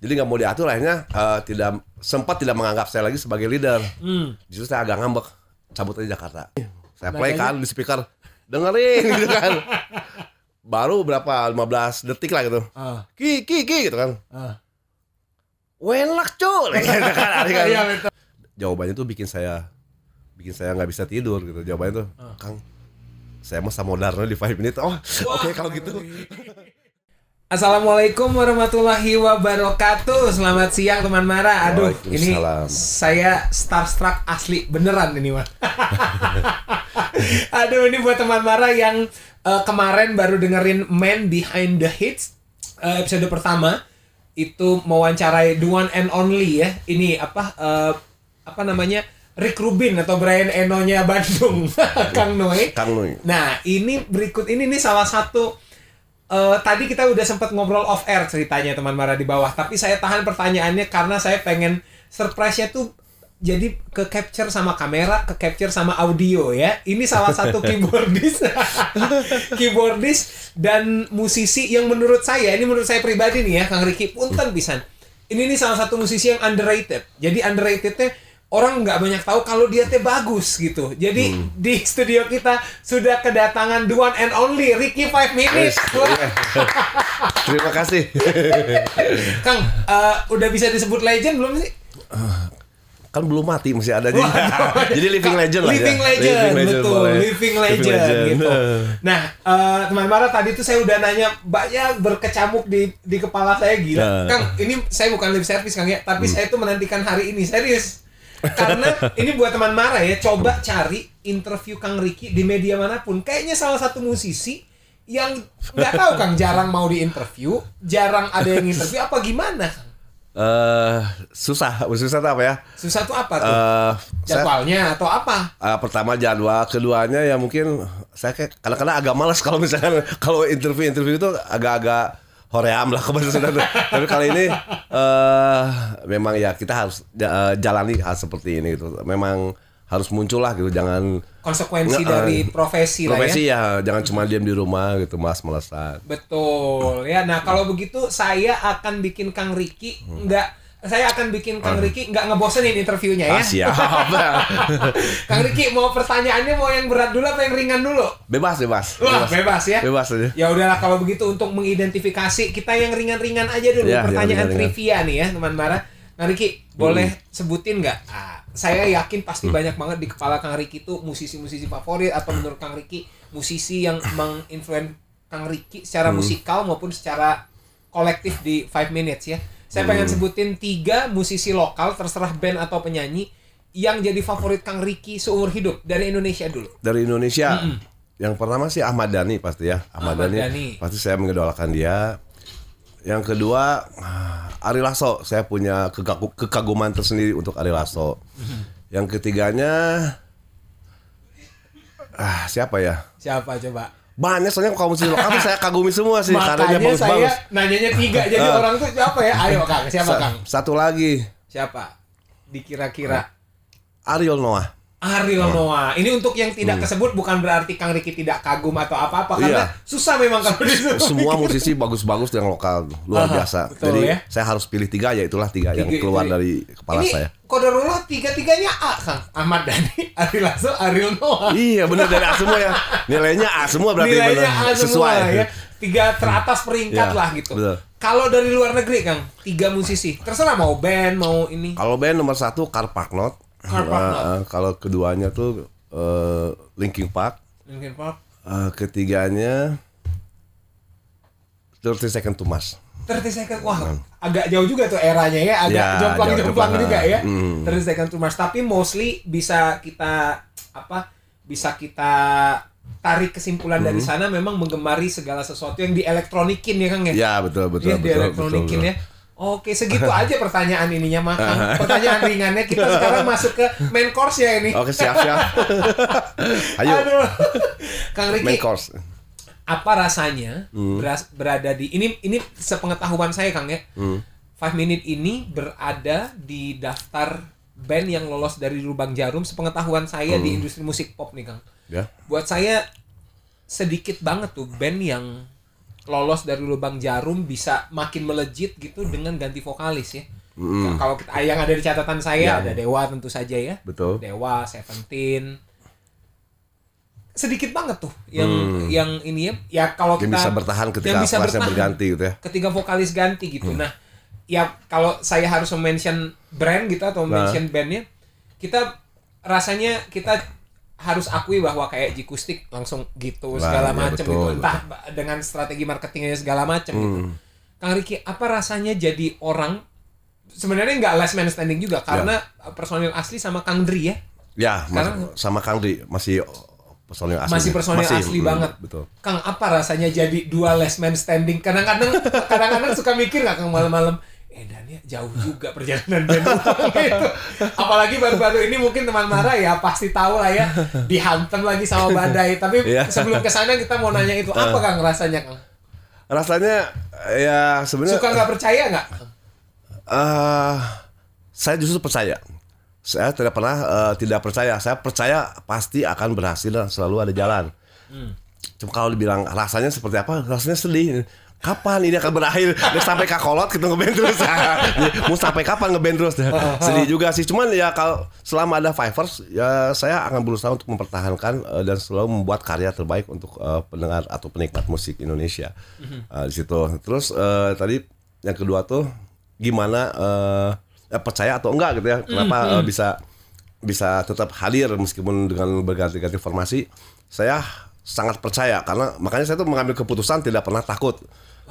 Jadi nggak mau diatur akhirnya uh, tidak sempat tidak menganggap saya lagi sebagai leader. Hmm. Justru saya agak ngambek cabut aja Jakarta. Saya play kan di speaker dengerin gitu kan. Baru berapa 15 detik lah gitu. Uh. Ki ki ki gitu kan. Uh. Ah. Welak cuy. gitu kan, kan. Iya, jawabannya tuh bikin saya bikin saya nggak bisa tidur gitu. Jawabannya tuh, uh. Kang, saya mah sama modarnya di 5 menit. Oh, oke okay, kalau gitu. Iya. Assalamualaikum warahmatullahi wabarakatuh. Selamat siang teman Mara. Aduh, ini saya starstruck asli beneran ini mah. Aduh, ini buat teman Mara yang uh, kemarin baru dengerin Man Behind the Hits uh, episode pertama itu mewawancarai the one and only ya. Ini apa uh, apa namanya? Rick Rubin atau Brian Eno-nya Bandung, Kang Noy. Kang Noy. Nah, ini berikut ini nih salah satu uh, tadi kita udah sempat ngobrol off air ceritanya teman Mara di bawah, tapi saya tahan pertanyaannya karena saya pengen surprise-nya tuh jadi ke capture sama kamera, ke capture sama audio ya. Ini salah satu keyboardis, keyboardis dan musisi yang menurut saya, ini menurut saya pribadi nih ya, Kang Riki punten pisan. Ini nih salah satu musisi yang underrated. Jadi underratednya orang nggak banyak tahu kalau dia teh bagus gitu. Jadi hmm. di studio kita sudah kedatangan the one and only Ricky Five Minutes. Yes, iya. Terima kasih. Kang, uh, udah bisa disebut legend belum sih? Eh, kan belum mati masih ada jadi, jadi living legend lah ya. living legend, living legend betul boleh. living legend, gitu nah eh, teman teman uh, tadi tuh saya udah nanya banyak ya berkecamuk di di kepala saya gila nah. Kang ini saya bukan live service Kang ya tapi hmm. saya tuh menantikan hari ini serius karena ini buat teman marah ya, coba cari interview Kang Riki di media manapun. Kayaknya salah satu musisi yang nggak tahu Kang jarang mau diinterview, jarang ada yang interview apa gimana eh Uh, susah, susah tuh apa ya? Susah tuh apa tuh? Uh, Jadwalnya saya, atau apa? Uh, pertama jadwal, keduanya ya mungkin saya kayak kadang-kadang agak malas kalau misalnya kalau interview interview itu agak-agak hoream lah kebetulan tapi kali ini uh, memang ya kita harus uh, jalani hal seperti ini gitu memang harus muncul lah gitu jangan konsekuensi uh, dari profesi, profesi lah ya. ya jangan cuma diam di rumah gitu mas melesat. betul ya nah kalau begitu saya akan bikin Kang Riki hmm. nggak saya akan bikin Kang Riki nggak ngebosenin interviewnya ya. Ah, siap. Kang Riki mau pertanyaannya mau yang berat dulu apa yang ringan dulu? Bebas, bebas. Wah, bebas, bebas ya. Bebas aja. Ya udahlah kalau begitu untuk mengidentifikasi kita yang ringan-ringan aja dulu ya, pertanyaan ya, trivia nih ya, teman Mara. Kang Riki, hmm. boleh sebutin nggak? Ah, saya yakin pasti hmm. banyak banget di kepala Kang Riki itu musisi-musisi favorit atau menurut Kang Riki musisi yang menginfluen Kang Riki secara hmm. musikal maupun secara kolektif di Five Minutes ya saya hmm. pengen sebutin tiga musisi lokal terserah band atau penyanyi yang jadi favorit Kang Riki seumur hidup dari Indonesia dulu. Dari Indonesia. Mm -mm. Yang pertama sih Ahmad Dhani pasti ya. Ahmad, Ahmad Dhani, Dhani pasti saya mengidolakan dia. Yang kedua ah, Ari Lasso, saya punya kekaguman tersendiri untuk Ari Lasso. Mm-hmm. Yang ketiganya ah siapa ya? Siapa coba? banyak soalnya kalau musisi lokal tuh saya kagumi semua sih Makanya karena bagus saya bagus. nanyanya tiga jadi eh. orang tuh siapa ya ayo kang siapa Sa kang satu lagi siapa dikira-kira Ariel Noah Ariel iya. Noah. Ini untuk yang tidak hmm. tersebut bukan berarti Kang Riki tidak kagum atau apa-apa karena iya. susah memang kalau disuruh. Semua musisi bagus-bagus yang lokal luar Aha, biasa. Betul, Jadi ya? saya harus pilih tiga ya itulah tiga, tiga yang keluar tiga. dari kepala ini, saya. Kodarullah tiga-tiganya A Kang Ahmad Dhani, Ari Lasso, Ariel Noah. Iya benar dari A semua ya. Nilainya A semua berarti Nilainya benar. A semua sesuai. ya. Tiga teratas peringkat ya, lah gitu. Betul. Kalau dari luar negeri Kang, tiga musisi. Terserah mau band, mau ini. Kalau band nomor satu Karpaknot uh, kalau keduanya tuh uh, Linkin Park Linkin Park uh, ketiganya 30 Second to Mars 30 Second wah hmm. agak jauh juga tuh eranya ya agak ya, jomplang jomplang juga ya hmm. 30 Second to Mars tapi mostly bisa kita apa bisa kita tarik kesimpulan hmm. dari sana memang menggemari segala sesuatu yang dielektronikin ya Kang ya. Ya betul betul ya, betul. Dielektronikin betul, betul. ya. Oke, segitu aja pertanyaan ininya mah. Uh-huh. Pertanyaan ringannya kita sekarang masuk ke main course ya ini. Oke, siap siap. Ayo. Aduh. Kang Riki. Main course. Apa rasanya hmm. berada di ini ini sepengetahuan saya Kang ya. Hmm. Five Minute ini berada di daftar band yang lolos dari lubang jarum sepengetahuan saya hmm. di industri musik pop nih Kang. Ya. Buat saya sedikit banget tuh band yang lolos dari lubang jarum bisa makin melejit gitu dengan ganti vokalis ya. Mm. Nah, kalau kita, yang ada di catatan saya yeah. ada Dewa tentu saja ya. Betul. Dewa, Seventeen. Sedikit banget tuh yang hmm. yang ini ya. Ya kalau kita bisa bertahan ketika bisa bertahan, berganti gitu ya. Ketika vokalis ganti gitu. Hmm. Nah, ya kalau saya harus mention brand gitu atau nah. mention nah. bandnya, kita rasanya kita harus akui bahwa kayak Jikustik langsung gitu Wah, segala iya, macem macam gitu entah betul. dengan strategi marketingnya segala macem gitu. hmm. gitu. Kang Riki, apa rasanya jadi orang sebenarnya nggak last man standing juga karena ya. personil asli sama Kang Dri ya? Ya, Karena, sama Kang Dri masih personil asli. Masih personil masih, asli hmm, banget. Betul. Kang, apa rasanya jadi dua last man standing? Kadang-kadang kadang-kadang suka mikir nggak Kang malam-malam edannya eh, jauh juga perjalanan band gitu. Apalagi baru-baru ini mungkin teman Mara ya pasti tahu lah ya dihantam lagi sama badai. Tapi yeah. sebelum kesana kita mau nanya itu nah. apa Kang rasanya Kang? Rasanya ya sebenarnya suka nggak percaya nggak? Uh, saya justru percaya. Saya tidak pernah uh, tidak percaya. Saya percaya pasti akan berhasil dan selalu ada jalan. Hmm. Cuma kalau dibilang rasanya seperti apa? Rasanya sedih kapan ini akan berakhir dan sampai kolot kita gitu, ngeband terus mau sampai kapan ngeband terus nah, sedih juga sih cuman ya kalau selama ada Fivers ya saya akan berusaha untuk mempertahankan uh, dan selalu membuat karya terbaik untuk uh, pendengar atau penikmat musik Indonesia uh, di situ terus uh, tadi yang kedua tuh gimana uh, eh, percaya atau enggak gitu ya mhm, kenapa mm -hmm. uh, bisa bisa tetap hadir meskipun dengan berganti-ganti formasi saya sangat percaya karena makanya saya tuh mengambil keputusan tidak pernah takut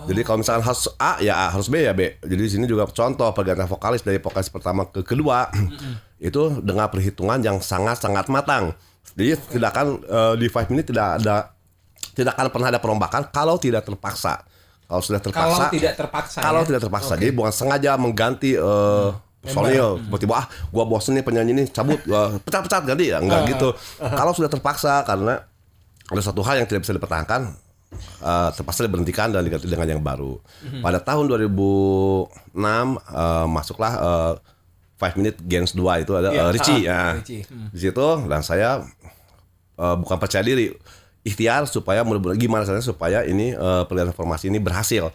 jadi kalau misalkan harus A ya A, harus B ya B. Jadi di sini juga contoh pergantian vokalis dari vokalis pertama ke kedua itu dengan perhitungan yang sangat-sangat matang. Jadi tidak akan uh, di five minute tidak ada tidak akan pernah ada perombakan kalau tidak terpaksa. Kalau sudah terpaksa. Kalau tidak terpaksa. Kalau ya? tidak terpaksa. Okay. Jadi bukan sengaja mengganti uh, hmm. Soalnya hmm. tiba-tiba ah gua bosen nih penyanyi ini cabut pecat-pecat ganti ya enggak ah. gitu. Ah. Kalau sudah terpaksa karena ada satu hal yang tidak bisa dipertahankan uh, terpaksa diberhentikan dan diganti dengan yang baru. Mm-hmm. Pada tahun 2006 uh, eh, masuklah uh, Five Minute Games 2 itu ada yeah, iya. uh, Richie. ya. Richie. uh, Di situ dan saya uh, bukan percaya diri, ikhtiar supaya gimana caranya supaya ini uh, pilihan formasi ini berhasil.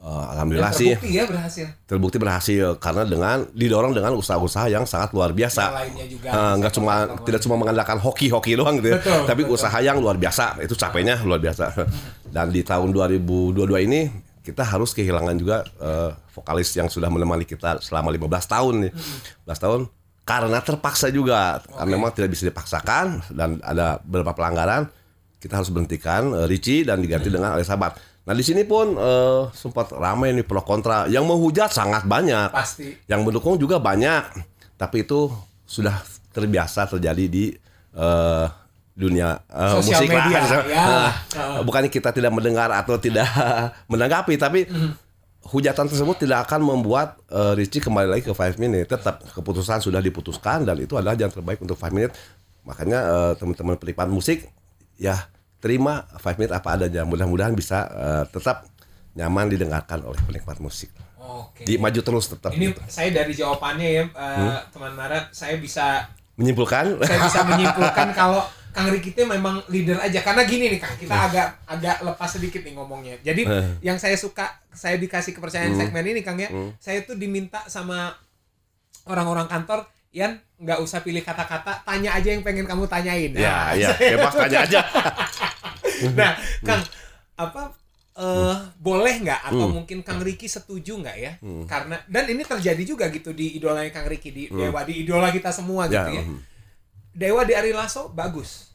Uh, alhamdulillah sih. Terbukti ya berhasil. Terbukti berhasil karena dengan didorong dengan usaha-usaha yang sangat luar biasa. Lainnya juga. Uh, cuma orang tidak cuma mengandalkan hoki-hoki doang gitu. Ya, betul, tapi betul. usaha yang luar biasa. Itu capeknya luar biasa. Dan di tahun 2022 ini kita harus kehilangan juga uh, vokalis yang sudah menemani kita selama 15 tahun nih. 15 tahun karena terpaksa juga. Okay. Karena memang tidak bisa dipaksakan dan ada beberapa pelanggaran kita harus berhentikan uh, Ricci dan diganti dengan Alisabat. Sabat Nah di sini pun uh, sempat ramai nih pro kontra. Yang menghujat sangat banyak. Pasti. Yang mendukung juga banyak. Tapi itu sudah terbiasa terjadi di uh, dunia uh, musik media, lah. Ya. Uh, bukannya kita tidak mendengar atau tidak menanggapi, tapi mhm. hujatan tersebut tidak akan membuat uh, Rizky kembali lagi ke Five Minute. Tetap keputusan sudah diputuskan dan itu adalah yang terbaik untuk Five Minute. Makanya uh, teman-teman pelipat musik ya terima Five Minute apa adanya. Mudah-mudahan bisa uh, tetap nyaman didengarkan oleh penikmat musik. Oke. Di maju terus tetap. Ini gitu. saya dari jawabannya ya, uh, hmm? teman Marat, saya bisa menyimpulkan. Saya bisa menyimpulkan kalau Kang Rikitnya memang leader aja karena gini nih Kang, kita uh. agak agak lepas sedikit nih ngomongnya. Jadi uh. yang saya suka saya dikasih kepercayaan hmm. segmen ini Kang ya, hmm. saya tuh diminta sama orang-orang kantor yang nggak usah pilih kata-kata, tanya aja yang pengen kamu tanyain. Ya, nah, ya, bebas ya, tanya aja. nah kang apa uh, hmm. boleh nggak atau hmm. mungkin Kang Riki setuju nggak ya? Hmm. Karena dan ini terjadi juga gitu di idolanya Kang Riki di hmm. Dewa di idola kita semua gitu ya, gitu ya. Hmm. Dewa di Ari Lasso bagus.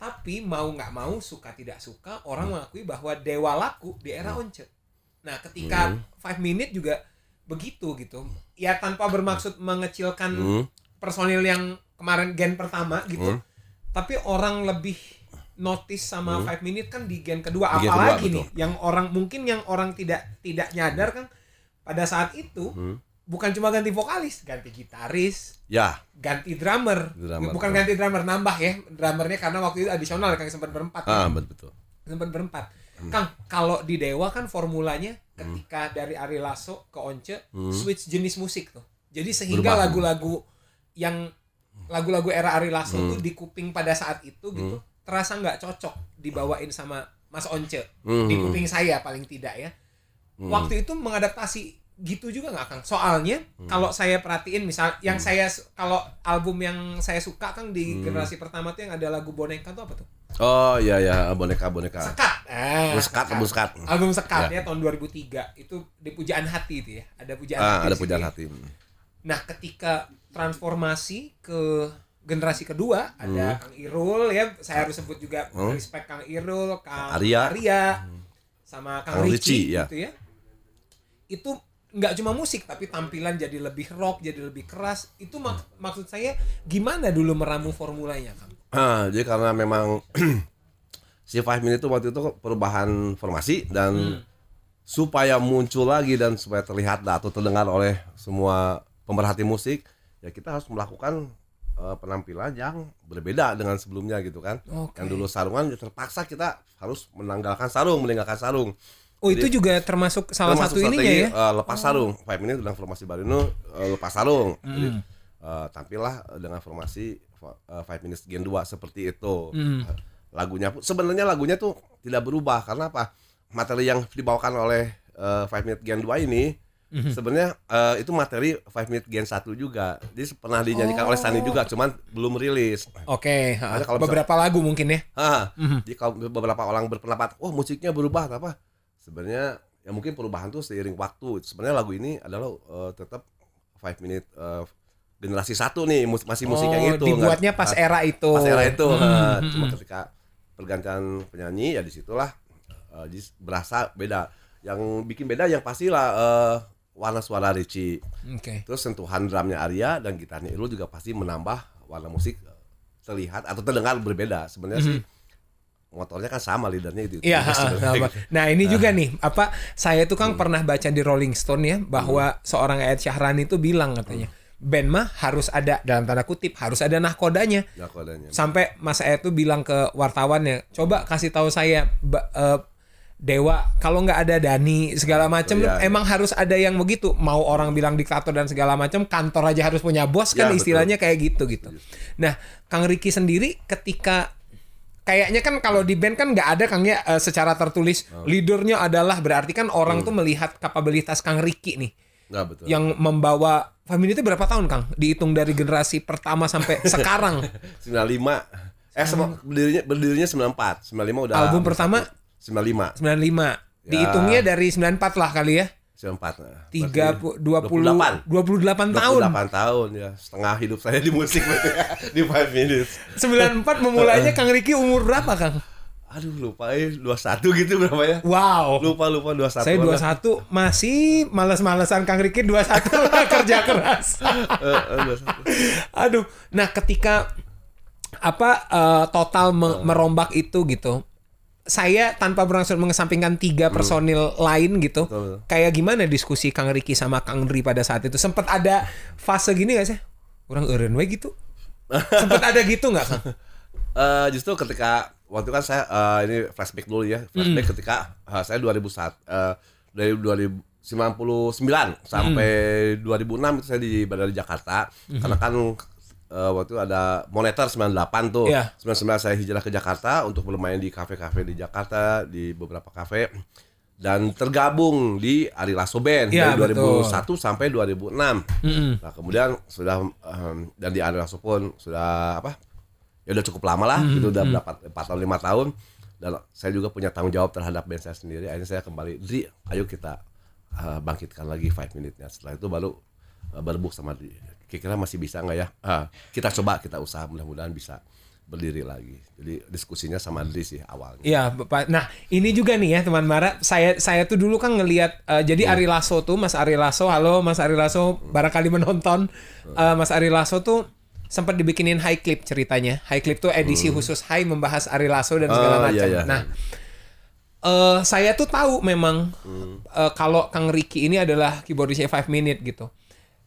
Tapi mau nggak mau suka tidak suka orang hmm. mengakui bahwa Dewa laku di era hmm. Once. Nah, ketika hmm. Five Minute juga begitu gitu. Ya tanpa bermaksud mengecilkan hmm. personil yang kemarin gen pertama gitu. Hmm. Tapi orang lebih notice sama hmm. five minute kan di gen kedua di gen apalagi kedua, nih betul. yang orang mungkin yang orang tidak tidak nyadar kan pada saat itu hmm. bukan cuma ganti vokalis ganti gitaris ya ganti drummer, drummer bukan ganti drummer nambah ya drummernya karena waktu itu additional kang sempat berempat ah kan? betul sempat berempat hmm. kang kalau di dewa kan formulanya hmm. ketika hmm. dari Ari Lasso ke Once hmm. switch jenis musik tuh jadi sehingga lagu-lagu yang lagu-lagu era Ari Lasso hmm. tuh di kuping pada saat itu gitu hmm terasa nggak cocok dibawain sama Mas Once hmm. di kuping saya paling tidak ya. Hmm. Waktu itu mengadaptasi gitu juga nggak Kang? Soalnya hmm. kalau saya perhatiin misal yang hmm. saya kalau album yang saya suka kan di hmm. generasi pertama tuh yang ada lagu boneka tuh apa tuh? Oh iya ya boneka boneka. Sekat. Eh, sekat, sekat. Album sekat. Album sekat ya. ya tahun 2003 itu di pujaan hati itu ya. Ada pujaan ah, hati. ada pujaan hati. Hmm. Nah, ketika transformasi ke generasi kedua ada hmm. Kang Irul ya saya harus sebut juga hmm. respect Kang Irul Kang Arya, Arya hmm. sama Kang, Kang Ricci, Ricci ya. Gitu ya itu nggak cuma musik tapi tampilan jadi lebih rock jadi lebih keras itu mak hmm. maksud saya gimana dulu meramu formulanya Kang? Ah, jadi karena memang si Five Minute itu waktu itu perubahan formasi dan hmm. supaya muncul lagi dan supaya terlihat atau terdengar oleh semua pemerhati musik ya kita harus melakukan uh, penampilan yang berbeda dengan sebelumnya gitu kan. Okay. Yang dulu sarungan ya terpaksa kita harus menanggalkan sarung, meninggalkan sarung. Oh Jadi, itu juga termasuk salah termasuk satu ini ya? Uh, lepas oh. sarung. Five minute dengan formasi baru ini uh, lepas sarung. Hmm. Jadi uh, tampillah dengan formasi uh, five minutes gen 2 seperti itu. Hmm. lagunya pun sebenarnya lagunya tuh tidak berubah karena apa? Materi yang dibawakan oleh uh, five minute gen 2 ini hmm Sebenarnya uh, itu materi Five Minute Gen Satu juga. Jadi pernah dinyanyikan oh. oleh Sunny juga, oh. cuman belum rilis. Oke, okay. kalau beberapa lagu mungkin ya. Heeh. Mm-hmm. Jadi kalau beberapa orang berpendapat, oh, musiknya berubah apa?" Sebenarnya ya mungkin perubahan tuh seiring waktu. Sebenarnya lagu ini adalah uh, tetap Five Minute uh, generasi satu nih mus- masih musiknya oh, yang itu dibuatnya pas era itu pas era itu hmm. uh, cuma mhm. ketika pergantian penyanyi ya disitulah uh, berasa beda yang bikin beda yang pastilah uh, warna suara Ricci. Okay. Terus sentuhan drumnya Arya dan gitarnya Irul juga pasti menambah warna musik eh, terlihat atau terdengar berbeda sebenarnya mm -hmm. sih mhm. motornya kan sama leadernya itu. Iya, nah ini juga nah. nih apa saya tuh kan hmm. pernah baca di Rolling Stone ya bahwa hmm. seorang Ed Syahrani itu bilang katanya hmm. band mah harus ada dalam tanda kutip harus ada nahkodanya. Nahkodanya. Sampai Mas Ed tuh bilang ke wartawannya, coba kasih tahu saya eh, dewa kalau nggak ada Dani segala oh, macam ya, iya. emang harus ada yang begitu mau orang bilang diktator dan segala macam kantor aja harus punya bos kan ya, istilahnya betul. kayak gitu gitu nah Kang Riki sendiri ketika kayaknya kan kalau di band kan nggak ada Kang ya eh, secara tertulis oh. leadernya adalah berarti kan orang hmm. tuh melihat kapabilitas Kang Riki nih Nggak, betul. yang membawa Family itu berapa tahun Kang dihitung dari generasi pertama sampai sekarang 95 Eh, berdirinya berdirinya 94, 95 udah. Album pertama 95. 95. Ya. Dihitungnya dari 94 lah kali ya. 94. 30 20 28. 28 tahun. 28 tahun ya. Setengah hidup saya di musik ya. di 5 minutes. 94 memulainya Kang Riki umur berapa, Kang? Aduh, lupa ya, 21 gitu berapa ya? Wow. Lupa lupa 21. Saya 21 mana? masih malas-malasan Kang Riki 21 kerja keras. Eh, eh, Aduh, nah ketika apa uh, total me merombak itu gitu saya tanpa berangsur mengesampingkan tiga personil hmm. lain gitu. Betul, betul. Kayak gimana diskusi Kang Riki sama Kang Dri pada saat itu? Sempat ada fase gini gak sih? Orang eren eh, we gitu. Sempat ada gitu nggak Kang? Uh, justru ketika waktu kan saya uh, ini flashback dulu ya. Hmm. Flashback hmm. ketika uh, saya 2001 uh, dari puluh sembilan sampai hmm. 2006 itu saya di berada di Jakarta hmm. karena kan uh, waktu ada moneter 98 tuh. Yeah. Iya. 99 saya hijrah ke Jakarta untuk bermain di kafe-kafe di Jakarta, di beberapa kafe dan tergabung di Ari Lasso Band yeah, dari 2001 betul. sampai 2006. Mm -hmm. Nah, kemudian sudah um, dan di Ari Lasso pun sudah apa? Ya udah cukup lama lah, mm -hmm. itu udah berapa 4 tahun lima tahun dan saya juga punya tanggung jawab terhadap band saya sendiri. Akhirnya saya kembali, "Dri, ayo kita uh, bangkitkan lagi five minutes Setelah itu baru eh, berbuk sama di kira-kira masih bisa nggak ya? Ah, kita coba, kita usaha mudah-mudahan bisa berdiri lagi. Jadi diskusinya sama Dri sih awalnya. Iya, Bapak. Nah, ini juga nih ya teman Mara, saya saya tuh dulu kan ngelihat uh, jadi hmm. Ari Lasso tuh Mas Ari Lasso, halo Mas Ari Lasso, hmm. barangkali menonton hmm. uh, Mas Ari Lasso tuh sempat dibikinin high clip ceritanya. High clip tuh edisi hmm. khusus high membahas Ari Lasso dan oh, segala iya, macam. iya, Nah, uh, saya tuh tahu memang hmm. uh, kalau Kang Riki ini adalah keyboardisnya Five Minute gitu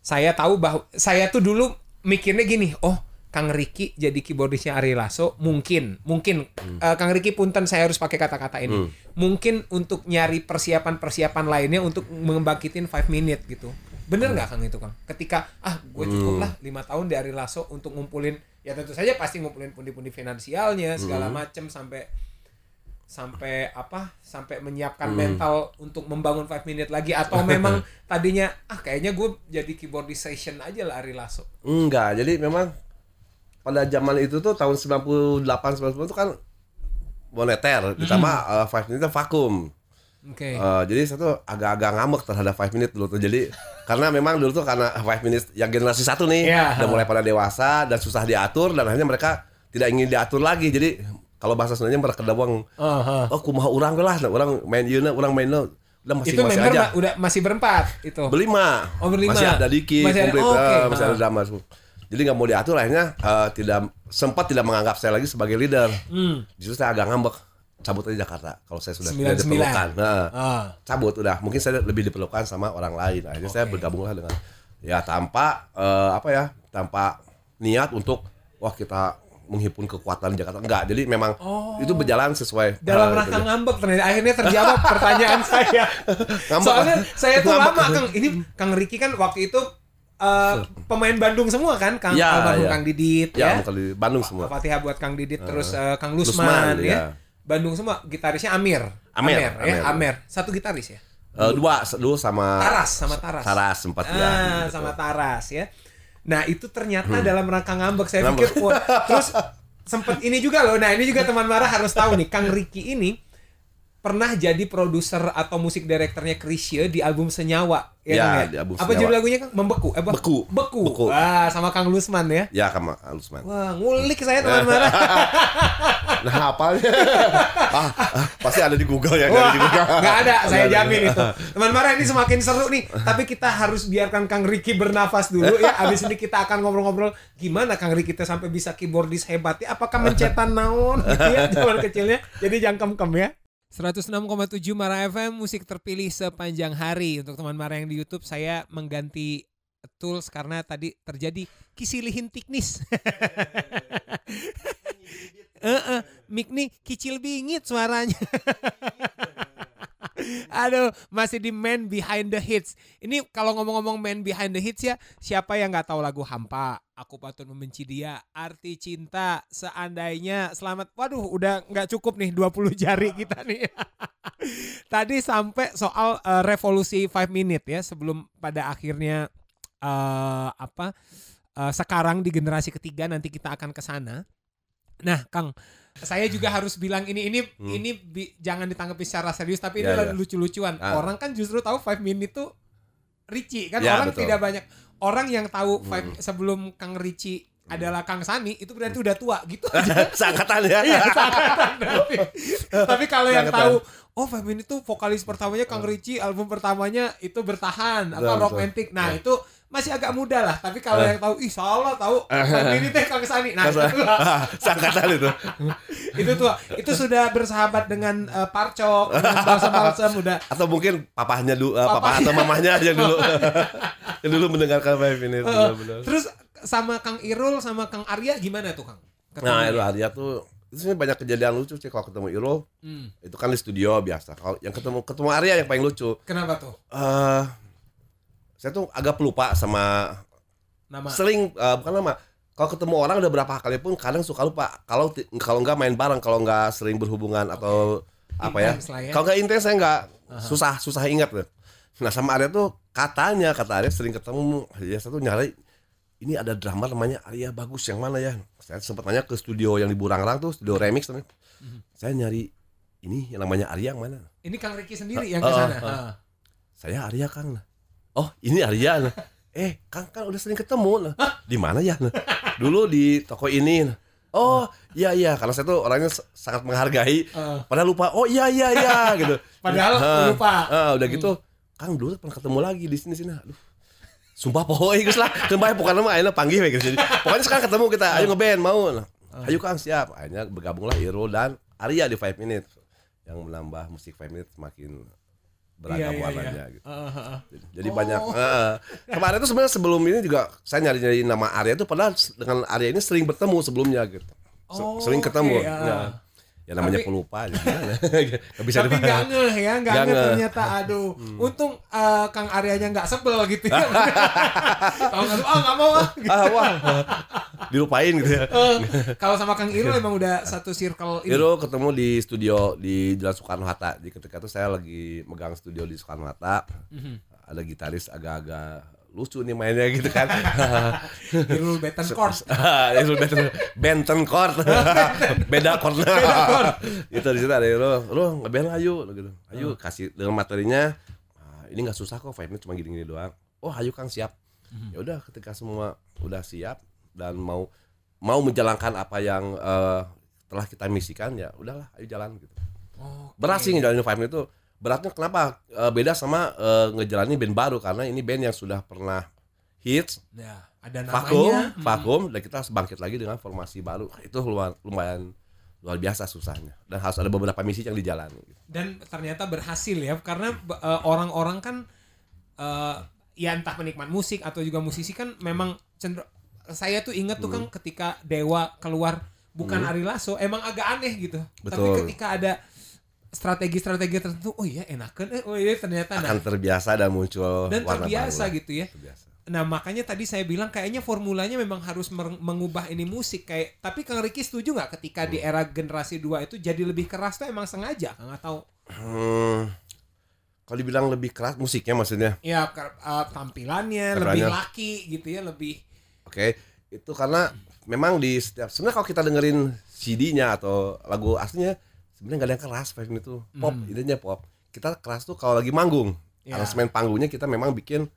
saya tahu bahwa saya tuh dulu mikirnya gini, oh Kang Riki jadi keyboardisnya Ari Lasso mungkin mungkin hmm. uh, Kang Riki punten saya harus pakai kata-kata ini hmm. mungkin untuk nyari persiapan-persiapan lainnya untuk mengembangkitin five minute gitu bener hmm. nggak hmm. Kang itu Kang ketika ah gue hmm. cukup lah lima tahun di Ari Lasso untuk ngumpulin ya tentu saja pasti ngumpulin pundi-pundi finansialnya segala hmm. macem sampai sampai apa sampai menyiapkan hmm. mental untuk membangun five minute lagi atau memang tadinya ah kayaknya gue jadi keyboard session aja lah Ari Lasso enggak jadi memang pada zaman itu tuh tahun 98 99 itu kan moneter hmm. ditambah uh, five minute vakum Okay. Uh, eh, jadi satu agak-agak ngamuk terhadap five minute dulu tuh. Jadi karena memang dulu tuh karena five minute yang generasi satu nih yeah. udah mulai pada dewasa dan susah diatur dan akhirnya mereka tidak ingin diatur lagi. Jadi kalau bahasa Sundanya mereka kedawang uh, huh oh kumaha orang lah nah, orang main yuna orang main lo nah, udah masih itu masih aja ma udah masih berempat itu berlima oh berlima masih ada Diki masih ada, komplit, oh, okay. uh, eh, masih ada Damas jadi nggak mau diatur akhirnya uh, tidak sempat tidak menganggap saya lagi sebagai leader hmm. justru saya agak ngambek cabut aja Jakarta kalau saya sudah tidak diperlukan nah, uh. cabut udah mungkin saya lebih diperlukan sama orang lain akhirnya okay. saya bergabunglah dengan ya tanpa uh, apa ya tanpa niat untuk wah kita menghimpun kekuatan Jakarta enggak jadi memang oh. itu berjalan sesuai dalam uh, rangka ngambek ternyata akhirnya terjawab pertanyaan saya ngambek, soalnya saya tuh ngambek. lama kang ini kang Riki kan waktu itu Uh, pemain Bandung semua kan Kang ya, almarhum ya. Kang Didit ya, ya. Didit, Bandung semua Fatihah buat Kang Didit uh, terus uh, Kang Lusman, Lusman ya. ya Bandung semua gitarisnya Amir Amir Amir, ya, Amir. Ya, Amir. satu gitaris ya Uh, dua dulu sama Taras sama Taras. Taras sempat ya. ah, ya. Gitu. sama Taras ya. Nah itu ternyata hmm. dalam rangka ngambek saya ngambek. pikir wah terus sempet ini juga loh. Nah ini juga teman marah harus tahu nih Kang Riki ini pernah jadi produser atau musik direkturnya Krisye di album Senyawa ya, ya, ya? di album apa judul lagunya kan Membeku eh, Beku. Beku Beku ah sama Kang Lusman ya ya sama Kang Lusman wah ngulik saya teman-teman nah apalnya, ah, ah, pasti ada di Google ya wah, di Google nggak ada saya jamin itu teman teman ini semakin seru nih tapi kita harus biarkan Kang Riki bernafas dulu ya abis ini kita akan ngobrol-ngobrol gimana Kang Riki kita sampai bisa keyboardis ya apakah mencetan naon gitu ya kecilnya jadi jangkem kem ya 106,7 Mara FM musik terpilih sepanjang hari untuk teman Mara yang di YouTube saya mengganti tools karena tadi terjadi kisilihin teknis. Eh, uh, uh, mik nih kicil bingit suaranya. Aduh, masih di Man Behind the Hits. Ini kalau ngomong-ngomong Man Behind the Hits ya, siapa yang nggak tahu lagu Hampa? Aku patut membenci dia, arti cinta, seandainya selamat. Waduh, udah nggak cukup nih 20 jari kita nih. Tadi sampai soal uh, revolusi 5 minute ya sebelum pada akhirnya uh, apa? Uh, sekarang di generasi ketiga nanti kita akan ke sana. Nah, Kang, saya juga harus bilang ini ini hmm. ini bi, jangan ditanggapi secara serius tapi ini yeah, yeah. lucu-lucuan. Ah. Orang kan justru tahu five minute tuh Ricci kan yeah, orang betul. tidak banyak orang yang tahu hmm. five, hmm. sebelum Kang Ricci hmm. adalah Kang Sani itu berarti hmm. udah tua gitu aja. seangkatan ya. Iya, seangkatan. tapi, tapi kalau yang tahu oh Five Minute tuh vokalis pertamanya Kang Ricci, album pertamanya itu bertahan atau rock Nah, Nah, itu masih agak muda lah tapi kalau uh. yang tahu ih salah tahu eh. ini teh kang sani nah Masa, itu sangkatan itu itu tuh itu sudah bersahabat dengan uh, eh, parco sama balsam balsam udah atau mungkin papahnya dulu uh, papa atau mamahnya yang dulu yang dulu mendengarkan vibe ini uh, terus sama kang irul sama kang arya gimana tuh kang Ketemu nah irul arya tuh itu banyak kejadian lucu sih kalau ketemu irul hmm. itu kan di studio biasa kalau yang ketemu ketemu arya yang paling lucu kenapa tuh uh, saya tuh agak pelupa sama nama. sering uh, bukan nama kalau ketemu orang udah berapa kali pun kadang suka lupa kalau kalau nggak main bareng kalau nggak sering berhubungan atau apa ya. ya, kalau nggak intens saya nggak susah susah ingat deh. nah sama Arya tuh katanya kata Arya sering ketemu ya satu nyari ini ada drama namanya Arya bagus yang mana ya saya sempat nanya ke studio yang di Burangrang tuh studio remix namanya mhm. saya nyari ini yang namanya Arya yang mana ini Kang Ricky sendiri yang ke sana uh, uh. uh. saya Arya Kang lah oh ini Arya nah. eh Kang kan udah sering ketemu nah. di mana ya nah. dulu di toko ini Oh iya iya karena saya tuh orangnya sangat menghargai. Padahal lupa. Oh iya iya iya gitu. Padahal ha, lupa. ha, udah gitu, hmm. Kang dulu pernah ketemu lagi di sini sini. Aduh. Sumpah pohon geus gitu lah. Sumpah pokoknya mah panggil panggil ya gitu. Pokoknya sekarang ketemu kita. Ayo ngeband mau. Nah, ayo Kang siap. Akhirnya bergabunglah Irul dan Arya di 5 Minutes yang menambah musik 5 Minutes semakin beragam iya, iya, iya. warnanya iya. gitu. Uh, uh, uh. Jadi, oh. banyak. Uh, kemarin itu sebenarnya sebelum ini juga saya nyari-nyari nama Arya itu padahal dengan Arya ini sering bertemu sebelumnya gitu. Oh, sering ketemu. Okay, ya. ya. uh. nah, ya namanya tapi, pelupa kan? gak bisa tapi nggak ngeh ya nggak ngeh ternyata aduh hmm. untung uh, kang Aryanya nggak sebel gitu ya tahun lalu oh nggak mau ah gitu. ah wah dilupain gitu ya uh, kalau sama kang Iro emang udah satu circle ini Iro ketemu di studio di Jalan Soekarno Hatta di ketika itu saya lagi megang studio di Soekarno Hatta mm -hmm. ada gitaris agak-agak lucu nih mainnya gitu kan. Irul Benton Irul Benton Court. Beda Beda court. itu di situ ada lo Lu ngebel ayo gitu. Ayo hmm. kasih dengan materinya. Ah, ini nggak susah kok, vibe-nya cuma gini-gini doang. Oh, ayo Kang siap. Hmm. Ya udah ketika semua udah siap dan mau mau menjalankan apa yang uh, telah kita misikan ya udahlah ayo jalan gitu. Oh, Okay. Berhasil jalanin vibe itu beratnya kenapa uh, beda sama uh, ngejalanin band baru karena ini band yang sudah pernah hits ya, ada namanya. vakum hmm. vakum dan kita harus bangkit lagi dengan formasi baru itu lumayan, lumayan luar biasa susahnya dan harus ada beberapa misi yang dijalani dan ternyata berhasil ya karena orang eh, orang-orang kan uh, ya entah penikmat musik atau juga musisi kan memang cenderung saya tuh inget tuh hmm. kan ketika Dewa keluar bukan hmm. Ari Lasso emang agak aneh gitu Betul. tapi ketika ada strategi-strategi tertentu oh iya enakan eh, oh iya ternyata akan nah. terbiasa dan muncul dan warna terbiasa baru gitu ya terbiasa. nah makanya tadi saya bilang kayaknya formulanya memang harus mengubah ini musik kayak tapi kang Riki setuju nggak ketika hmm. di era generasi 2 itu jadi lebih keras tuh emang sengaja kang atau hmm, kalau dibilang lebih keras musiknya maksudnya ya uh, tampilannya Keranya. lebih laki gitu ya lebih oke okay. itu karena memang di setiap sebenarnya kalau kita dengerin CD-nya atau lagu aslinya sebenarnya nggak ada yang keras fashion itu hmm. pop hmm. idenya pop kita keras tuh kalau lagi manggung yeah. aransemen panggungnya kita memang bikin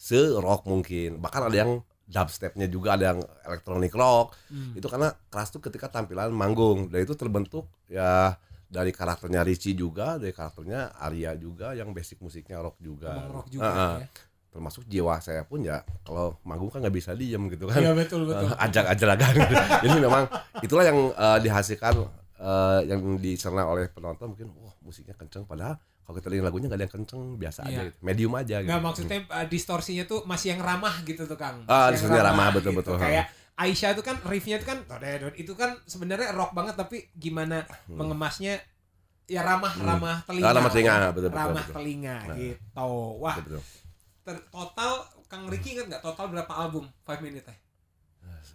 se-rock mungkin bahkan ada yang dubstepnya juga ada yang elektronik rock hmm. itu karena keras tuh ketika tampilan manggung dan itu terbentuk ya dari karakternya Richie juga dari karakternya Arya juga yang basic musiknya rock juga, rock juga uh Ya? termasuk jiwa saya pun ya kalau manggung kan nggak bisa diem gitu kan ya, betul, betul. Uh, ajak aja gitu. jadi memang itulah yang uh, dihasilkan uh, yang dicerna oleh penonton mungkin wah musiknya kenceng padahal kalau kita lihat lagunya nggak ada yang kenceng biasa yeah. aja iya. gitu. medium aja gitu. Nah maksudnya uh, distorsinya tuh masih yang ramah gitu tuh Kang. Ah uh, distorsinya ramah, ramah betul gitu. betul. Kayak Aisyah itu kan riffnya itu kan itu kan sebenarnya rock banget tapi gimana hmm. mengemasnya ya ramah hmm. ramah telinga. ramah telinga betul betul. Ramah betul. telinga nah. gitu. Wah. Betul, betul. total Kang Ricky ingat nggak total berapa album Five Minute teh?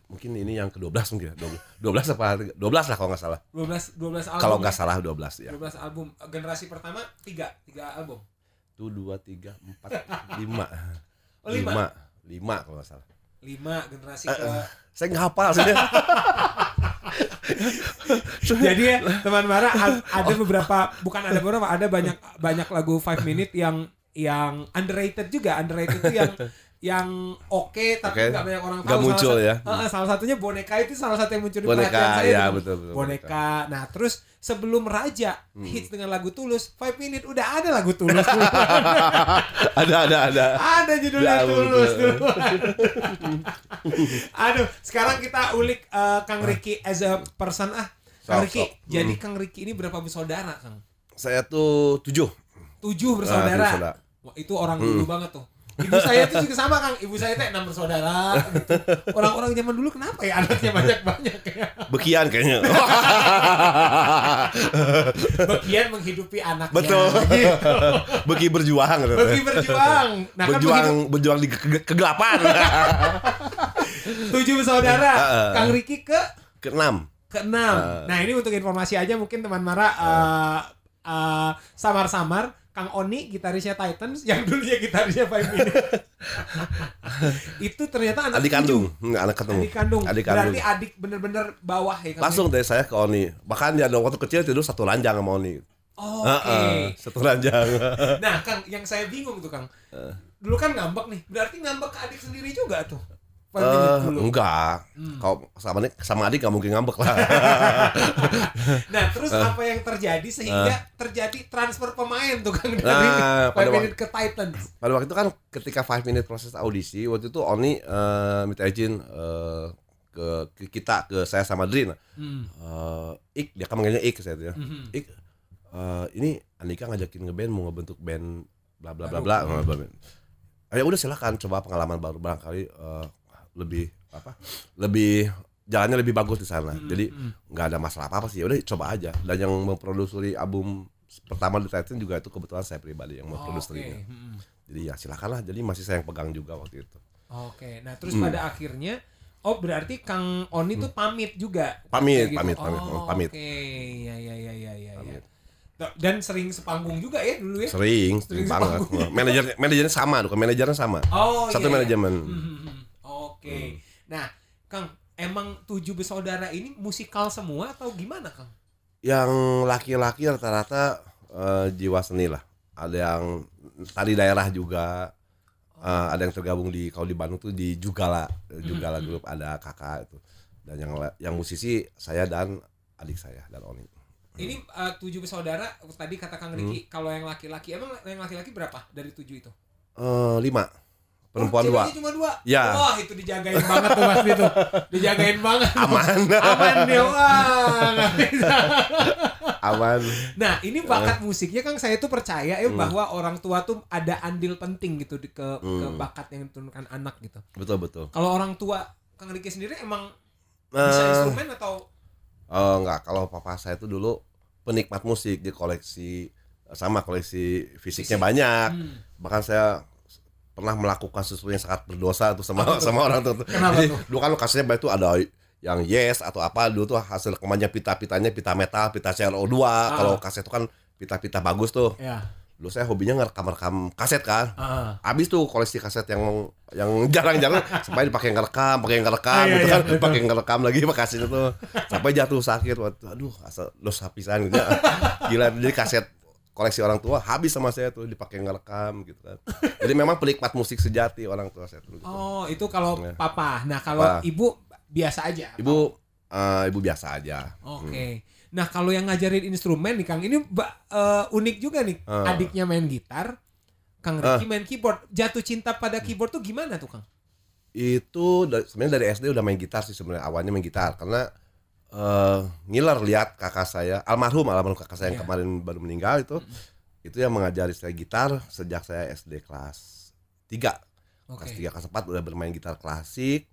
mungkin ini yang ke-12 mungkin 12 ya. apa 12 lah kalau nggak salah. 12 12 album. Kalau nggak ya? salah 12 ya. 12 album. Generasi pertama 3, 3 album. Tuh 2 3 4 5. 5. 5. kalau nggak salah. 5 generasi eh, eh, ke Saya nggak hafal sih Jadi ya teman Mara ada beberapa bukan ada beberapa ada banyak banyak lagu 5 minute yang yang underrated juga underrated itu yang yang oke okay, tapi nggak okay. banyak orang tahu. Gak muncul salah, ya. Uh, salah satunya boneka itu salah satu yang muncul di boneka, perhatian saya. Ya, betul, betul, boneka. boneka. Nah, terus sebelum Raja hmm. hits dengan lagu Tulus, Five Minute udah ada lagu Tulus. ada ada ada. Ada judulnya ya, Tulus Aduh, sekarang kita ulik uh, Kang Riki as a person ah. Kang Riki. sof. Jadi hmm. Kang Riki ini berapa bersaudara, Kang? Saya tuh tujuh. Tujuh ah, bersaudara. tujuh bersaudara. Wah, itu orang hmm. dulu banget tuh. Ibu saya itu juga sama Kang, ibu saya teh enam bersaudara. Gitu. Orang-orang zaman dulu kenapa ya anaknya banyak-banyak ya? Bekian kayaknya. Bekian menghidupi anaknya. Betul. Gitu. Beki berjuang. Gitu. Beki berjuang. Nah, kan berjuang kan begitu... berjuang di kegelapan. Tujuh bersaudara. Uh, uh, Kang Riki ke Ke Ke enam. Uh, nah, ini untuk informasi aja mungkin teman Mara uh, uh, samar-samar Kang Oni gitarisnya Titans yang dulunya gitarisnya Five Minutes itu ternyata anak adik kandung Nggak, anak ketemu. adik kandung adik kandung berarti adik bener-bener bawah ya langsung dari saya ke Oni bahkan ya waktu kecil tidur satu ranjang sama Oni oh, oke uh -uh, satu ranjang nah Kang yang saya bingung tuh Kang eh. dulu kan ngambek nih berarti ngambek ke adik sendiri juga tuh Uh, enggak. Hmm. Kau sama adik sama adik nggak mungkin ngambek lah. nah, terus uh. apa yang terjadi sehingga uh. terjadi transfer pemain tuh Kang nah, dari nah, pada Minute ke Titans? Pada waktu itu kan ketika Five Minute proses audisi, waktu itu Oni uh, minta izin uh, ke, ke kita ke saya sama Drin. Hmm. Uh, Ik dia kan manggilnya Ik saya tuh. Ya. Hmm. Ik uh, ini Andika ngajakin ngeband mau ngebentuk band bla bla bla bla. bla, bla. Ya udah silahkan coba pengalaman baru barangkali uh, lebih apa lebih jalannya lebih bagus di sana hmm, jadi hmm. nggak hmm. ada masalah apa apa sih ya udah coba aja dan yang memproduksi album pertama di Titan juga itu kebetulan saya pribadi yang memproduksinya oh, okay. hmm. jadi ya silakanlah jadi masih saya yang pegang juga waktu itu oke okay. nah terus hmm. pada akhirnya Oh berarti Kang Oni tuh hmm. pamit juga? Pamit, gitu. pamit, pamit, oh, pamit. Oke, okay. ya, ya, ya, ya, ya. Iya. Pamit. Dan sering sepanggung juga ya dulu ya? Sering, sering, sering banget. Manajernya, manajernya sama, bukan manajernya sama. Oh, Satu yeah. Iya. manajemen. Mm Hmm, hmm Oke, hmm. nah kang emang tujuh bersaudara ini musikal semua atau gimana kang yang laki-laki rata-rata uh, jiwa seni lah ada yang tadi daerah juga uh, ada yang tergabung di kalau di Bandung tuh di Jugala hmm, Jugala hmm. grup ada kakak itu dan yang yang musisi saya dan adik saya dan Oni ini uh, tujuh bersaudara tadi kata Kang Riki hmm. kalau yang laki-laki emang yang laki-laki berapa dari tujuh itu uh, lima perempuan dua. cuma dua. Ya. Wah, itu dijagain banget tuh pasti tuh. Dijagain banget. Aman. Aman dia. Wah, Aman. Nah, ini bakat eh. musiknya Kang saya tuh percaya ya hmm. bahwa orang tua tuh ada andil penting gitu ke hmm. ke bakat yang diturunkan anak gitu. Betul, betul. Kalau orang tua Kang Riki sendiri emang uh, bisa eh. instrumen atau Oh, uh, enggak. Kalau papa saya itu dulu penikmat musik, di koleksi sama koleksi fisiknya Fisik. banyak. Hmm. Bahkan saya pernah melakukan sesuatu yang sangat berdosa tuh sama oh, sama orang tertentu. Kenapa tuh? Dulu kan kasusnya itu ada yang yes atau apa dulu tuh hasil rekamannya pita-pitanya pita metal, pita CRO2. Ah. Kalau kaset itu kan pita-pita bagus tuh. Yeah. Dulu saya hobinya ngerekam-rekam kaset kan. Ah. ah. Habis tuh koleksi kaset yang yang jarang-jarang sampai dipakai ngerekam, pakai ngerekam iya, gitu iya, kan, iya, pakai ngerekam lagi makasih itu sampai jatuh sakit. Waduh, aduh, asal dosa gitu. Ya. Gila jadi kaset koleksi orang tua habis sama saya tuh dipakai ngerekam gitu kan. Jadi memang pelikmat musik sejati orang tua saya tuh. Gitu. Oh, itu kalau ya. papa. Nah, kalau papa. ibu biasa aja. Ibu uh, ibu biasa aja. Oke. Okay. Hmm. Nah, kalau yang ngajarin instrumen nih Kang, ini uh, unik juga nih. Uh. Adiknya main gitar, Kang Ricky uh. main keyboard. Jatuh cinta pada keyboard tuh gimana tuh, Kang? Itu sebenarnya dari SD udah main gitar sih sebenarnya. Awalnya main gitar karena Eh, ngiler lihat kakak saya almarhum almarhum kakak saya yang yeah. kemarin baru meninggal itu mm. itu yang mengajari saya gitar sejak saya SD kelas 3 okay. kelas 3 kelas 4 udah bermain gitar klasik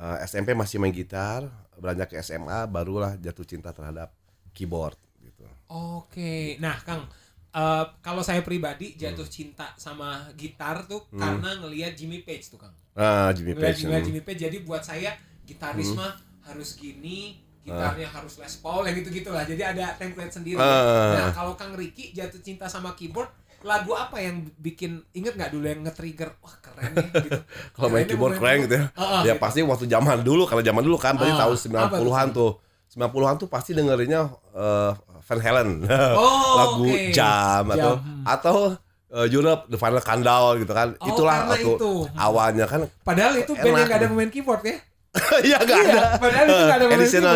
uh, eh, SMP masih main gitar beranjak ke SMA barulah jatuh cinta terhadap keyboard gitu oke okay. nah Kang Uh, kalau saya pribadi jatuh hmm. cinta sama gitar tuh hmm. karena ngelihat Jimmy Page tuh Kang. Ah, Jimmy ngeliat, Page. Ngelihat hmm. Jimmy Page jadi buat saya gitaris hmm. mah harus gini, gitarnya ah. uh. harus Les Paul yang gitu-gitu lah jadi ada template sendiri uh. nah kalau Kang Riki jatuh cinta sama keyboard lagu apa yang bikin inget nggak dulu yang nge-trigger wah keren ya gitu kalau main keyboard keren gitu ya uh, ya gitu. pasti waktu zaman dulu kalau zaman dulu kan tadi uh, tahun 90-an tuh 90-an tuh pasti dengerinnya uh, Van Halen oh, lagu okay. jam, jam atau atau uh, eh, Europe The Final Countdown gitu kan. Oh, Itulah itu. awalnya kan. Padahal itu band yang gak ada main keyboard ya. Iya gak iya, ada. Padahal itu gak ada additional.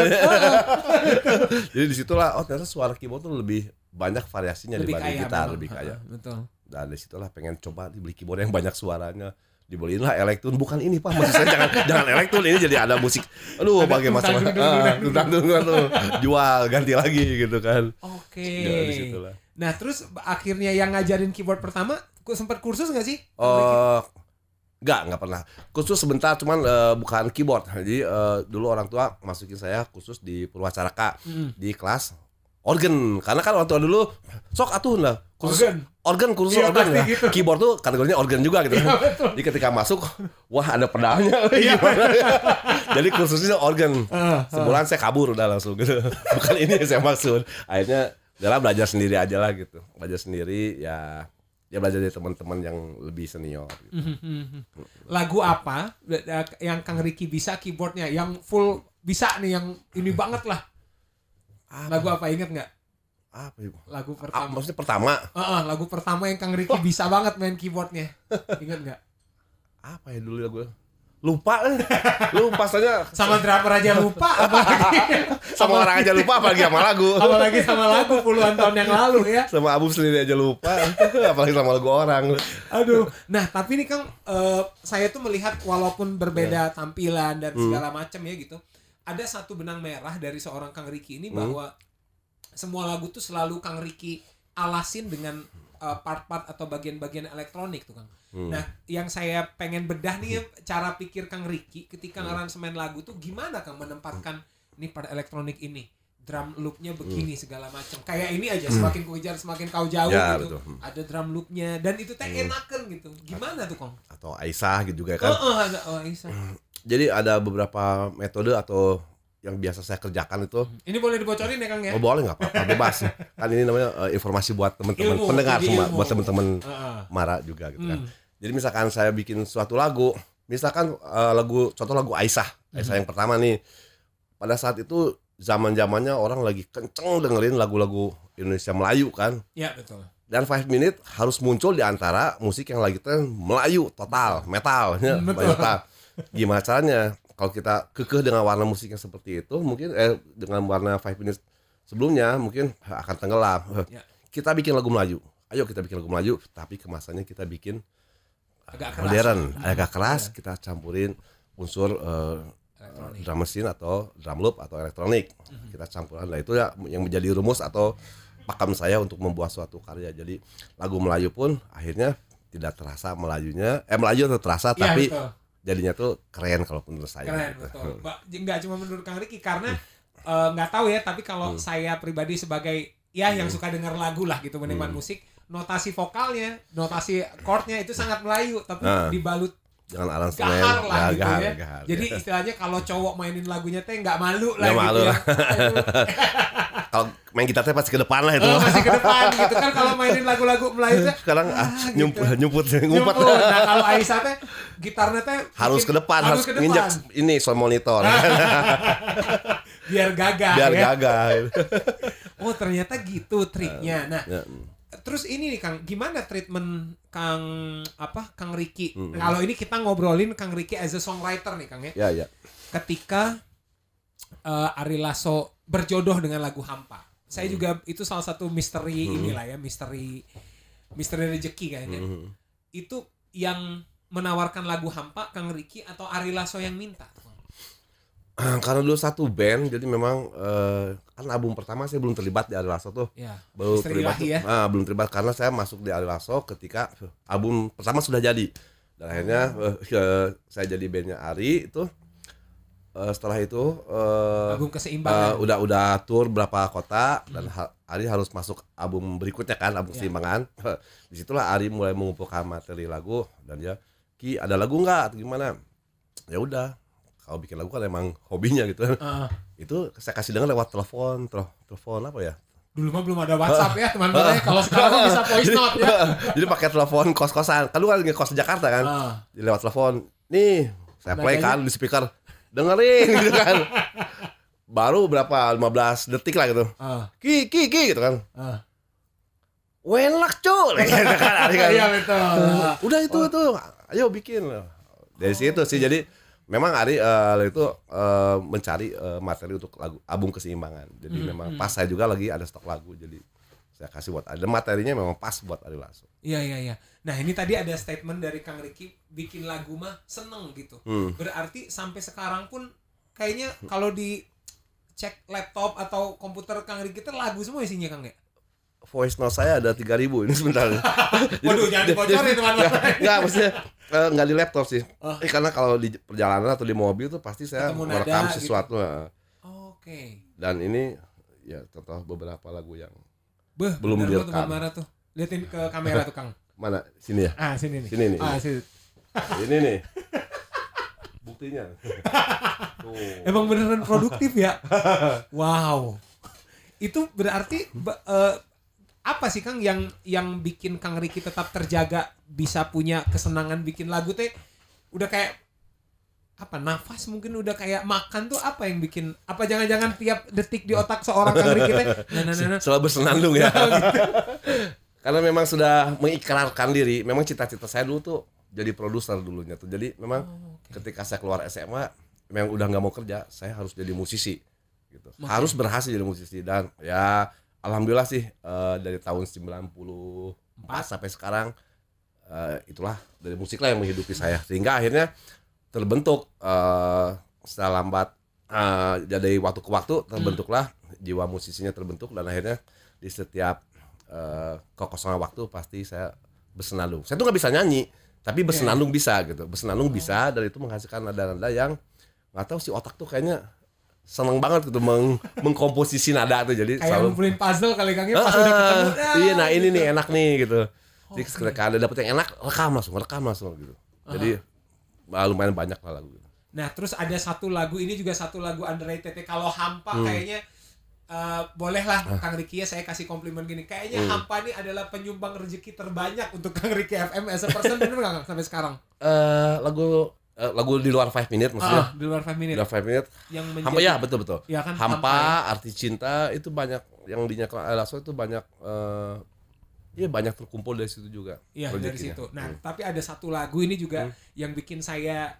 Jadi disitulah oh ternyata suara keyboard tuh lebih banyak variasinya lebih dibanding kaya, gitar, lebih kaya. Betul. Dan nah, disitulah pengen coba dibeli keyboard yang banyak suaranya dibeliin lah elektron bukan ini pak maksud saya jangan jangan elektron ini jadi ada musik aduh bagi pakai macam tentang ah, tuh jual ganti lagi gitu kan oke okay. nah terus akhirnya yang ngajarin keyboard pertama sempat kursus nggak sih oh uh, Enggak, enggak pernah. khusus sebentar cuman uh, eh, bukan keyboard. Jadi uh, dulu orang tua masukin saya khusus di Purwacaraka hmm. di kelas organ. Karena kan orang tua dulu sok atuh lah khusus organ, organ khusus iya, organ ya. Gitu. Keyboard tuh kategorinya organ juga gitu. Iya, Jadi ketika masuk wah ada pedalnya iya. Jadi khususnya organ. Uh, uh. Sebulan saya kabur udah langsung gitu. Bukan ini yang saya maksud. Akhirnya dalam belajar sendiri aja lah gitu. Belajar sendiri ya ya belajar dari teman-teman yang lebih senior. Gitu. Mhm, mhm, mhm. Lagu apa yang Kang Riki bisa keyboardnya, yang full bisa nih, yang ini banget lah. Lagu apa inget nggak? Apa ibu? Lagu ah, pertama. Ah, maksudnya pertama? Uh -uh, lagu pertama yang Kang Riki oh. bisa banget main keyboardnya. Ingat nggak? Apa ya dulu lagu? lupa lu pasalnya sama drummer aja lupa apalagi sama orang aja lupa apalagi sama lagu apalagi sama lagu puluhan tahun yang lalu ya sama abu sendiri aja lupa apalagi sama lagu orang aduh nah tapi ini kang uh, saya tuh melihat walaupun berbeda yeah. tampilan dan hmm. segala macam ya gitu ada satu benang merah dari seorang kang Riki ini hmm. bahwa semua lagu tuh selalu kang Riki alasin dengan Eh, part-part atau bagian-bagian elektronik tuh Kang. Hmm. Nah, yang saya pengen bedah nih hmm. cara pikir Kang Riki ketika hmm. aransemen lagu tuh gimana Kang menempatkan nih pada elektronik ini drum loopnya begini hmm. segala macam kayak ini aja hmm. semakin kau kejar semakin kau jauh ya, gitu betul. Hmm. ada drum loopnya dan itu teh hmm. enakan gitu gimana tuh Kang? atau Aisyah gitu juga kan oh, oh, ada, oh Aisyah jadi ada beberapa metode atau yang biasa saya kerjakan itu. Ini boleh dibocorin ya Kang ya? Oh, boleh nggak apa-apa, bebas. kan ini namanya uh, informasi buat teman-teman pendengar semua, buat teman-teman uh-huh. Ah, ah. Mara juga gitu kan. hmm. Jadi misalkan saya bikin suatu lagu, misalkan uh, lagu contoh lagu Aisyah, hmm. Aisyah yang pertama nih. Pada saat itu zaman-zamannya orang lagi kenceng dengerin lagu-lagu Indonesia Melayu kan. ya betul. Dan Five Minute harus muncul di antara musik yang lagi tren Melayu total, metal, ya, hmm, metal. Gimana caranya? kalau kita kekeh dengan warna musiknya seperti itu mungkin eh dengan warna five minutes sebelumnya mungkin akan tenggelam ya. kita bikin lagu Melayu ayo kita bikin lagu Melayu tapi kemasannya kita bikin agak modern keras. agak keras ya. kita campurin unsur uh, drum mesin atau drum loop atau elektronik mm-hmm. kita campuran lah itu ya yang menjadi rumus atau pakam saya untuk membuat suatu karya jadi lagu Melayu pun akhirnya tidak terasa Melayunya eh Melayu terasa ya, tapi itu jadinya tuh keren kalau menurut saya. Keren gitu. betul. Enggak hmm. cuma menurut Kang Riki karena eh, nggak uh, tahu ya tapi kalau hmm. saya pribadi sebagai ya yang hmm. suka dengar lagu lah gitu menikmati hmm. musik notasi vokalnya notasi chordnya itu sangat Melayu tapi nah. dibalut jangan alang gahar lah gitu ya jadi istilahnya kalau cowok mainin lagunya teh nggak malu lah gak gitu malu ya. kalau main gitar pasti ke depan lah itu. Oh, pasti ke depan gitu kan kalau mainin lagu-lagu Melayu teh. Sekarang ah, nyump, ah, gitu. nyumput ngumpet. Nah, kalau Aisyah teh gitarnya teh harus ke depan, harus, harus nginjak ini sound monitor. Biar gagal Biar ya. gagal. oh, ternyata gitu triknya. Eh, nah, ya. Terus ini nih Kang, gimana treatment Kang apa Kang Riki? Hmm. Kalau ini kita ngobrolin Kang Riki as a songwriter nih Kang ya. Iya, iya. Ketika uh, Ari Lasso berjodoh dengan lagu Hampa. Saya hmm. juga itu salah satu misteri hmm. inilah ya, misteri misteri rezeki kayaknya. Hmm. Itu yang menawarkan lagu Hampa Kang Riki atau Ari Lasso yang minta. Karena dulu satu band, jadi memang uh, kan album pertama saya belum terlibat di Ari Lasso tuh, ya, baru terlibat, ya. uh, belum terlibat karena saya masuk di Ari Lasso ketika album pertama sudah jadi dan akhirnya uh, saya jadi bandnya Ari itu uh, setelah itu uh, eh, album keseimbangan uh, udah udah tour berapa kota hmm. dan ha Ari harus masuk album berikutnya kan album yeah. keseimbangan disitulah Ari mulai mengumpulkan materi lagu dan dia Ki ada lagu nggak atau gimana ya udah kalau bikin lagu kan emang hobinya gitu uh. itu saya kasih dengar lewat telepon telepon apa ya dulu mah belum ada WhatsApp ya teman-teman uh, kalau sekarang bisa voice note ya jadi pakai telepon kos-kosan kan lagi kan kos Jakarta kan uh. lewat telepon nih saya play kan di speaker dengerin gitu kan baru berapa 15 detik lah gitu uh. ki ki ki gitu kan uh. Ah. Wenlak cuy gitu kan, kan. Iya betul uh, Udah itu oh. tuh Ayo bikin Dari oh. situ sih oh. jadi Memang Ari uh, itu uh, mencari uh, materi untuk lagu album keseimbangan. Jadi hmm, memang hmm. pas saya juga lagi ada stok lagu. Jadi saya kasih buat ada materinya memang pas buat Ari langsung Iya iya iya. Nah ini tadi ada statement dari Kang Riki bikin lagu mah seneng gitu. Hmm. Berarti sampai sekarang pun kayaknya kalau di cek laptop atau komputer Kang Riki itu lagu semua isinya Kang ya? voice note saya ada 3000 ini sebentar. Waduh, jangan dibocorin teman-teman. Enggak, maksudnya enggak eh, di laptop sih. Oh. Eh, karena kalau di perjalanan atau di mobil tuh pasti saya merekam gitu. sesuatu. Gitu. Oke. Okay. Dan ini ya contoh beberapa lagu yang Beuh, belum direkam. Tuh, tuh. Liatin ke kamera tuh, Kang. Mana? Sini ya? Ah, sini nih. Sini nih. Ah, sini. Ini nih. Buktinya. Tuh. Emang beneran produktif ya? wow. Itu berarti uh, apa sih Kang yang yang bikin Kang Riki tetap terjaga bisa punya kesenangan bikin lagu teh udah kayak apa nafas mungkin udah kayak makan tuh apa yang bikin apa jangan-jangan tiap detik di otak seorang Kang Riki teh nah, nah, nah, nah. selalu bersenandung ya nah, gitu karena memang sudah mengikrarkan diri memang cita-cita saya dulu tuh jadi produser dulunya tuh jadi memang oh, okay. ketika saya keluar SMA memang udah nggak mau kerja saya harus jadi musisi gitu Maksudnya? harus berhasil jadi musisi dan ya alhamdulillah sih uh, dari tahun 94 Empat. sampai sekarang uh, itulah dari musiklah yang menghidupi saya sehingga akhirnya terbentuk uh, eh, setelah lambat uh, dari waktu ke waktu terbentuklah hmm. jiwa musisinya terbentuk dan akhirnya di setiap Eh, kekosongan waktu pasti saya bersenandung. Saya tuh nggak bisa nyanyi, tapi iya, iya. bersenandung yeah. bisa gitu. Bersenandung oh. bisa dan itu menghasilkan nada-nada yang nggak tahu si otak tuh kayaknya seneng banget gitu meng mengkomposisi nada tuh jadi kayak selalu ngumpulin puzzle kali kali ya, pas uh, udah ketemu ya, iya nah ini gitu. nih enak nih gitu oh, jadi ketika ada dapet yang enak rekam langsung rekam langsung gitu jadi uh-huh. lumayan banyak lah lagu gitu. nah terus ada satu lagu ini juga satu lagu underrated kalau hampa hmm. kayaknya Eh, bolehlah ah. Kang Riki ya saya kasih komplimen gini kayaknya hmm. Hampa ini adalah penyumbang rezeki terbanyak untuk Kang Riki FM as a person bener nggak sampai sekarang uh, lagu uh, lagu di luar 5 minute maksudnya uh, di luar 5 minute di luar 5 minute yang menjadi, Hampa ya betul betul ya kan, Hampa, ya. arti cinta itu banyak yang di Lasso itu banyak uh, Iya banyak terkumpul dari situ juga. Iya dari situ. Nah hmm. tapi ada satu lagu ini juga hmm. yang bikin saya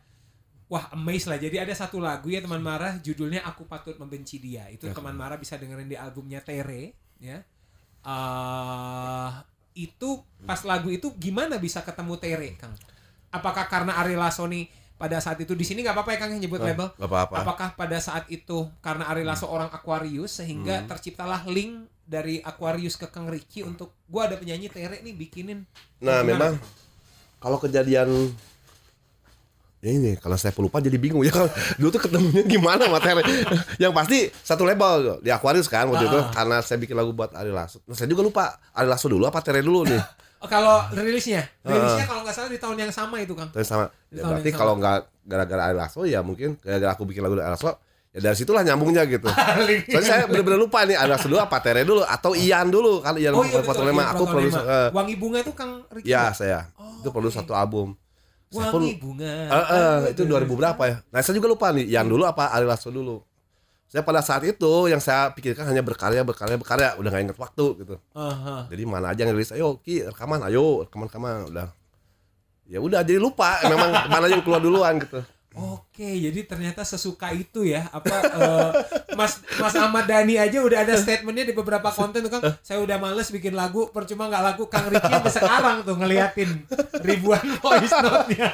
wah amazed lah. Jadi ada satu lagu ya teman Marah judulnya Aku Patut Membenci Dia. Itu ya. teman Marah bisa dengerin di albumnya Tere ya. Uh, itu pas lagu itu gimana bisa ketemu Tere Kang? Apakah karena Ari Lasso nih pada saat itu di sini nggak apa-apa ya Kang yang nyebut label? Gak apa-apa. Apakah pada saat itu karena Ari Lasso hmm. orang Aquarius sehingga hmm. terciptalah link dari Aquarius ke Kang Ricky untuk gua ada penyanyi Tere nih bikinin. Nah, gimana? memang kalau kejadian Ya ini kalau saya pelupa jadi bingung ya dulu tuh ketemunya gimana materi yang pasti satu label di Aquarius kan waktu itu karena saya bikin lagu buat Ari Lasso nah, saya juga lupa Ari Lasso dulu apa Tere dulu nih oh, kalau rilisnya rilisnya uh, kalau nggak salah di tahun yang sama itu kang tahun sama ya, berarti kalau nggak gara-gara Ari Lasso ya mungkin gara-gara aku bikin lagu dari Ari Lasso ya dari situlah nyambungnya gitu. Soalnya saya benar-benar lupa nih ada dulu apa Tere dulu atau Ian dulu kalau Ian oh, iya, betul, aku produser. Uh, Wangi Bunga itu Kang Ricky. Iya, ya saya. itu perlu oh, satu iya. album. Wangi pun, bunga. Uh, uh, itu 2000 berapa ya? Nah, saya juga lupa nih. Yang dulu apa Ari Lasso dulu. Saya pada saat itu yang saya pikirkan hanya berkarya, berkarya, berkarya. Udah gak inget waktu gitu. Uh -huh. Jadi mana aja yang rilis, ayo Ki rekaman, ayo rekaman, rekaman. Udah. Ya udah, jadi lupa. Memang mana yang keluar duluan gitu. Oke, jadi ternyata sesuka itu ya apa uh, Mas Mas Ahmad Dani aja udah ada statementnya di beberapa konten tuh Kang. Saya udah males bikin lagu, percuma nggak lagu Kang Riki sampai sekarang tuh ngeliatin ribuan voice note-nya.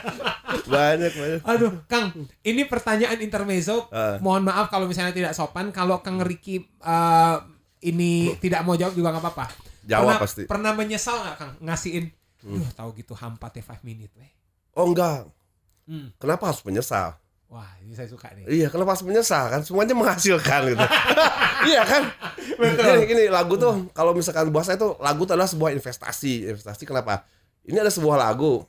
banyak banyak. Aduh, Kang, ini pertanyaan intermezzo. Uh. Mohon maaf kalau misalnya tidak sopan. Kalau Kang Riki uh, ini uh. tidak mau jawab juga nggak apa-apa. Jawab pernah, pasti. Pernah menyesal nggak Kang ngasihin? Hmm. Duh, tahu gitu hampa teh 5 minute weh. Oh enggak Hmm. Kenapa harus menyesal? Wah, ini saya suka nih. Iya, kenapa harus menyesal kan? Semuanya menghasilkan gitu. iya kan? Betul. Gini, ini lagu tuh kalau misalkan bahasa itu lagu itu adalah sebuah investasi. Investasi kenapa? Ini ada sebuah lagu.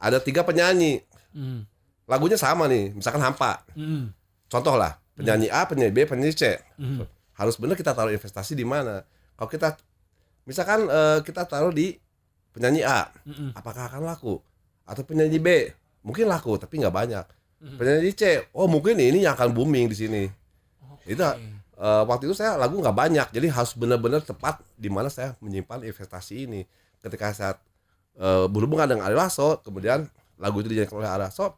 Ada tiga penyanyi. Hmm. Lagunya sama nih, misalkan hampa. Hmm. Contoh lah, penyanyi A, penyanyi B, penyanyi C. Hmm. Harus benar kita taruh investasi di mana. Kalau kita misalkan uh, kita taruh di penyanyi A, -mm. apakah akan laku? Atau penyanyi B, mungkin laku tapi nggak banyak penyanyi C oh mungkin ini yang akan booming di sini okay. Oh, itu uh, waktu itu saya lagu nggak banyak jadi harus benar-benar tepat di mana saya menyimpan investasi ini ketika saya uh, eh, berhubungan dengan Ari Lasso kemudian lagu itu dijadikan oleh Ari Lasso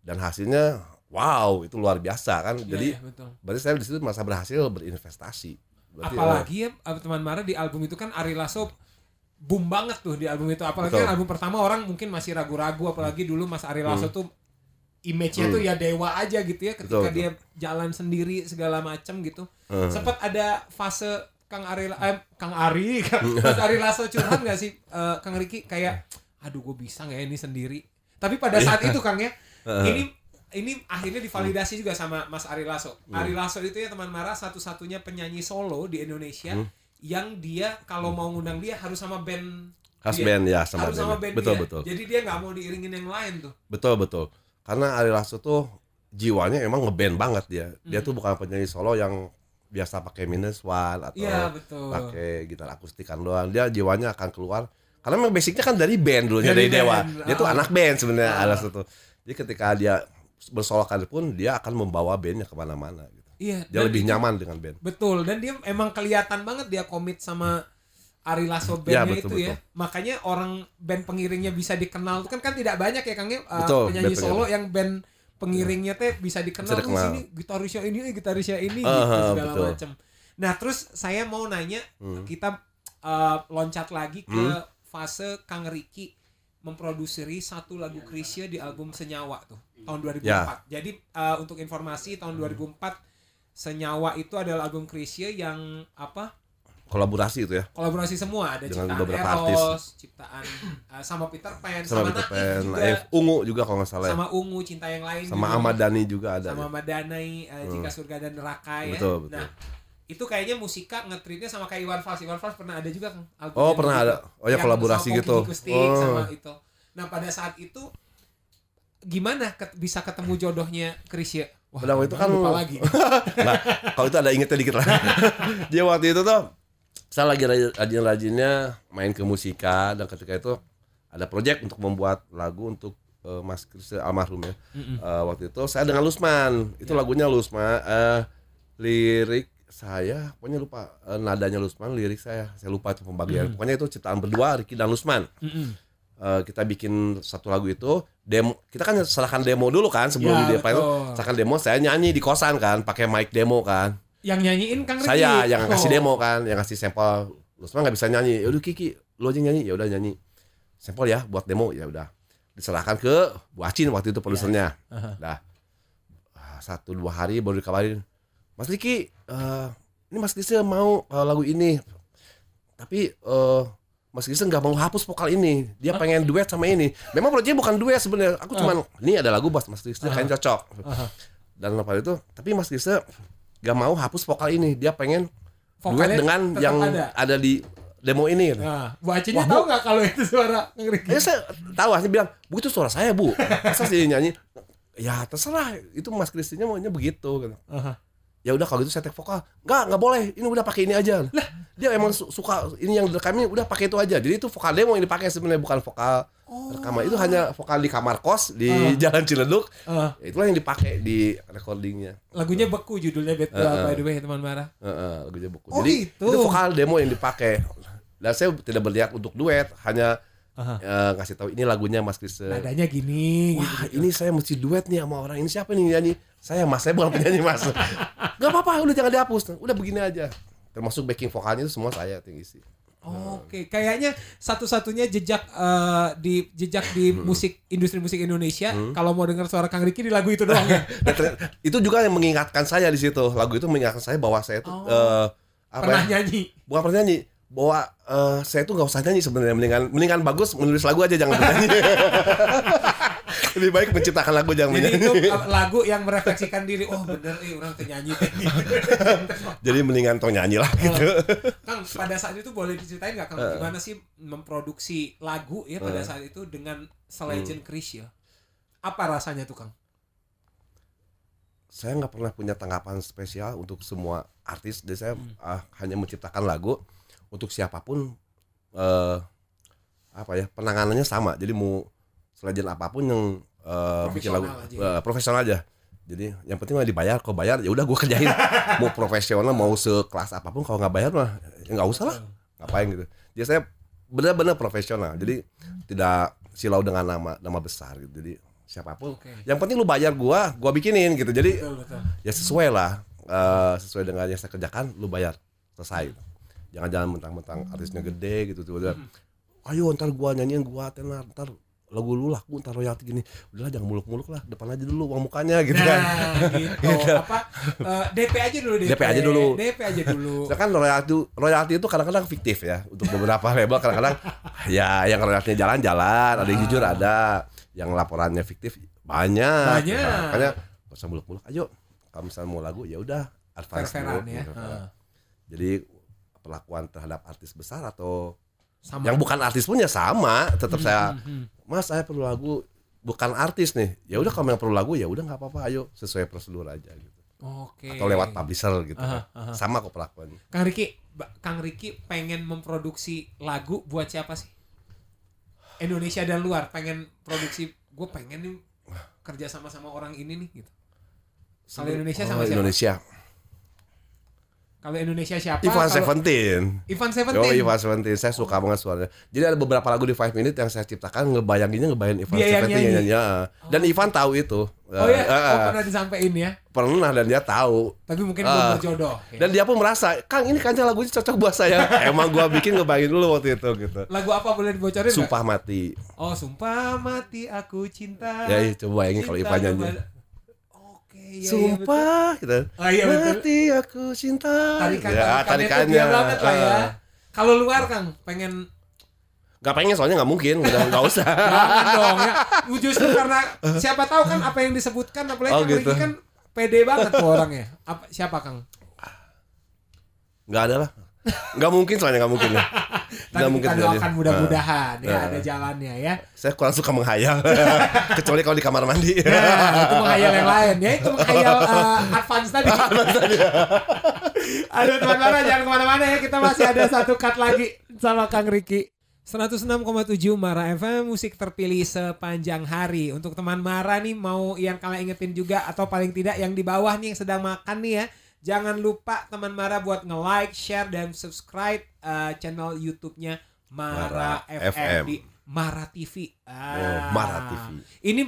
dan hasilnya wow itu luar biasa kan iya, jadi yeah, iya, berarti saya di situ merasa berhasil berinvestasi berarti apalagi eh, ya, teman teman Mara di album itu kan Ari Lasso boom banget tuh di album itu apalagi kan album pertama orang mungkin masih ragu-ragu apalagi dulu Mas Ari Lasso hmm. tuh image-nya hmm. tuh ya dewa aja gitu ya ketika betul, dia jalan sendiri segala macam gitu. Hmm. Sempat ada fase Kang Ari eh, Kang Ari Mas Ari Lasso curhat gak sih uh, Kang Riki kayak aduh gue bisa gak ya ini sendiri. Tapi pada iya. saat itu Kang ya ini ini akhirnya divalidasi juga sama Mas Ari Lasso. Hmm. Ari Lasso itu ya teman marah satu-satunya penyanyi solo di Indonesia hmm yang dia kalau hmm. mau ngundang dia harus sama band khas dia. band ya sama harus band. sama band betul dia. betul jadi dia nggak mau diiringin yang lain tuh betul betul karena Ari Lasso tuh jiwanya emang ngeband banget dia dia hmm. tuh bukan penyanyi solo yang biasa pakai minus one atau ya, pakai gitar akustikan doang dia jiwanya akan keluar karena memang basicnya kan dari band dulunya dari, dari band. dewa dia ah. tuh anak band sebenarnya ah. Ari Lasso tuh jadi ketika dia bersolokan pun dia akan membawa bandnya kemana-mana gitu. Iya. Dia lebih dia, nyaman dengan band. Betul. Dan dia emang kelihatan banget dia komit sama Ari Lasso ya, bandnya ya, betul, itu betul. ya. Makanya orang band pengiringnya bisa dikenal itu kan kan tidak banyak ya Kang uh, penyanyi band solo yang band pengiringnya teh bisa dikenal di sini gitarisnya ini eh, gitarisnya ini uh, gitu segala macem. Nah, terus saya mau nanya hmm. kita uh, loncat lagi ke hmm. fase Kang Riki memproduksi satu lagu Krisya di album Senyawa tuh tahun 2004. Ya. Jadi uh, untuk informasi tahun 2004 Senyawa itu adalah album Krisye yang apa? Kolaborasi itu ya. Kolaborasi semua ada Dengan ciptaan beberapa Eros, artis. ciptaan uh, sama Peter Pan, sama, sama Peter Pan, juga. Ungu juga kalau nggak salah. Ya. Sama Ungu cinta yang lain. Sama Ahmad Dhani juga ada. Sama Ahmad Dhani uh, Jika hmm. Surga dan Neraka ya. Betul, betul. Nah, itu kayaknya musika ngetritnya sama kayak Iwan Fals. Iwan Fals pernah ada juga kan album Oh, pernah ada. Oh ya kolaborasi gitu. Kustik, oh. sama itu. Nah, pada saat itu gimana ke bisa ketemu jodohnya Krisya? Wah, udah itu kan lupa lagi. nah, kalau itu ada ingetnya dikit lah. Dia waktu itu tuh saya lagi rajin-rajinnya main ke musika dan ketika itu ada proyek untuk membuat lagu untuk uh, Mas Kris eh, almarhum ya. Mm -mm. Uh, waktu itu saya dengan Lusman. Itu yeah. lagunya Lusman uh, lirik saya pokoknya lupa uh, nadanya Lusman, lirik saya saya lupa itu pembagian. Mm. Pokoknya itu ciptaan berdua Ricky dan Lusman. Mm -mm. Eh, kita bikin satu lagu itu demo kita kan serahkan demo dulu kan sebelum ya, di depan itu serahkan demo saya nyanyi di kosan kan pakai mic demo kan yang nyanyiin kang Riki. saya yang kasih oh. demo kan yang kasih sampel lu semua nggak bisa nyanyi yaudah Kiki lu aja nyanyi ya udah nyanyi sampel ya buat demo ya udah diserahkan ke Bu waktu itu produsernya ya. uh-huh. dah ah, satu dua hari baru dikabarin Mas Riki uh, ini Mas Kiki mau uh, lagu ini tapi uh, Mas Gisel ah. kan ah. ah. nggak mau hapus vokal ini. Dia pengen duet sama ini. Memang proyeknya bukan duet sebenarnya. Aku cuman ini ada lagu buat Mas Gisel kayaknya cocok. Dan apa itu, tapi Mas Gisel nggak mau hapus vokal ini. Dia pengen Vokalnya duet dengan yang ada. di demo ini. Gitu. Bu Acinya tahu nggak kalau itu suara ngeri? Ya saya tahu, hanya bilang, "Bu itu suara saya, Bu." Masa sih nyanyi? Ya terserah, itu Mas Kristinya maunya begitu gitu. Ya udah kalau gitu saya take vokal. nggak nggak boleh. Ini udah pakai ini aja. Lah, dia emang suka ini yang kami udah pakai itu aja jadi itu vokal demo yang dipakai sebenarnya bukan vokal oh. rekaman itu hanya vokal di kamar kos di uh. jalan Ciledug uh. itulah yang dipakai di recordingnya lagunya beku judulnya bed uh -uh. by the way teman marah uh -uh, lagunya beku oh, jadi itu. itu vokal demo yang dipakai dan saya tidak berniat untuk duet hanya Uh, eh, -huh. ngasih tahu ini lagunya Mas Kristen. Nadanya gini. Wah gitu, gitu. ini saya mesti duet nih sama orang ini siapa nih nyanyi? Saya Mas saya bukan penyanyi Mas. Gak apa-apa udah jangan dihapus. Udah begini aja termasuk backing vokalnya itu semua saya yang isi Oh, Oke, okay. kayaknya satu-satunya jejak uh, di jejak di hmm. musik industri musik Indonesia hmm. kalau mau dengar suara Kang Riki di lagu itu doang ya. itu juga yang mengingatkan saya di situ. Lagu itu mengingatkan saya bahwa saya itu oh. uh, apa pernah ya? nyanyi. Bukan pernah nyanyi, bahwa uh, saya itu nggak usah nyanyi sebenarnya mendingan mendingan bagus menulis lagu aja jangan bernyanyi. lebih baik menciptakan lagu jangan jadi itu lagu yang merefleksikan diri oh bener nih orang orang nyanyi jadi mendingan tong nyanyi lah gitu kang pada saat itu boleh diceritain gak kang gimana sih memproduksi lagu ya pada saat itu dengan selejen hmm. Chris ya apa rasanya tuh kang saya nggak pernah punya tanggapan spesial untuk semua artis jadi saya hmm. uh, hanya menciptakan lagu untuk siapapun uh, apa ya penanganannya sama jadi mau sarjana apapun yang uh, bikin lagu aja. Uh, profesional aja jadi yang penting mah dibayar kok bayar ya udah gue kerjain mau profesional mau sekelas apapun kalau nggak bayar mah ya nggak usah lah ngapain gitu jadi saya benar-benar profesional jadi tidak silau dengan nama nama besar gitu jadi siapapun okay. yang penting lu bayar gue, gue bikinin gitu jadi betul, betul. ya sesuai lah uh, sesuai dengan yang saya kerjakan lu bayar selesai jangan jangan mentang-mentang artisnya gede gitu tuh hmm. ayo ntar gue nyanyiin gue tenar ntar lagu lu laku ntar royalti gini udahlah jangan muluk-muluk lah depan aja dulu uang mukanya gitu nah, kan gitu, gitu. apa uh, eh, DP aja dulu DP. DP aja dulu DP aja dulu nah, kan royalti royalti itu kadang-kadang fiktif ya untuk beberapa label kadang-kadang ya yang royaltinya jalan-jalan ada yang ah. jujur ada yang laporannya fiktif banyak banyak nah, makanya gak usah muluk-muluk ayo kalau misalnya mau lagu ya udah advance dulu ya. Gitu. Uh. jadi perlakuan terhadap artis besar atau sama. yang bukan artis punya sama tetap hmm, saya hmm, hmm mas saya perlu lagu bukan artis nih ya udah kamu yang perlu lagu ya udah nggak apa-apa ayo sesuai prosedur aja gitu Oke. Okay. Atau lewat publisher gitu. Uh kan. -huh. Sama kok pelakuannya Kang Riki, Kang Riki pengen memproduksi lagu buat siapa sih? Indonesia dan luar pengen produksi gue pengen nih kerja sama sama orang ini nih gitu. sama Indonesia sama siapa? Indonesia. Kalau Indonesia siapa? Ivan kalo... Seventeen. Ivan Seventeen. Oh Ivan Seventeen, saya suka banget suaranya. Jadi ada beberapa lagu di Five Minute yang saya ciptakan ngebayanginnya ngebayangin Ivan dia Seventeen nyanyi. nyanyi. Dan oh. Ivan tahu itu. Oh iya, uh, oh, eh. pernah disampaikan ya? Pernah dan dia tahu. Tapi mungkin uh, belum berjodoh. Ya. Dan dia pun merasa, Kang ini kancah lagunya cocok buat saya. Emang gua bikin ngebayangin dulu waktu itu gitu. Lagu apa boleh dibocorin? Sumpah gak? mati. Oh sumpah mati aku cinta. Ya, iya, coba ini kalau Ivan nyanyi. Iya, iya, sumpah gitu. Oh, iya, betul. Mati aku cinta. Tarikan, ya, tarikan tarikannya. banget lah ya. Ah. Kalau luar Kang, pengen Gak pengen soalnya gak mungkin, udah gak usah. dong ya. Justru karena siapa tahu kan apa yang disebutkan apalagi oh, gitu. kan pede banget tuh orangnya. Apa, siapa Kang? Gak ada lah. Gak mungkin soalnya gak mungkin. Ya. Tapi mungkin. kita doakan mudah-mudahan uh, ya uh, ada jalannya ya. Saya kurang suka menghayal, kecuali kalau di kamar mandi. Nah, itu menghayal yang lain ya, itu menghayal uh, advance tadi. Ah, advance tadi. Aduh teman-teman jangan kemana-mana ya, kita masih ada satu cut lagi sama Kang Riki. 106,7 Mara FM musik terpilih sepanjang hari. Untuk teman Mara nih mau yang kalian ingetin juga atau paling tidak yang di bawah nih yang sedang makan nih ya. Jangan lupa teman Mara buat nge-like, share, dan subscribe uh, channel YouTube-nya Mara, Mara FM, di Mara TV. Ah. Oh, Mara TV. Ini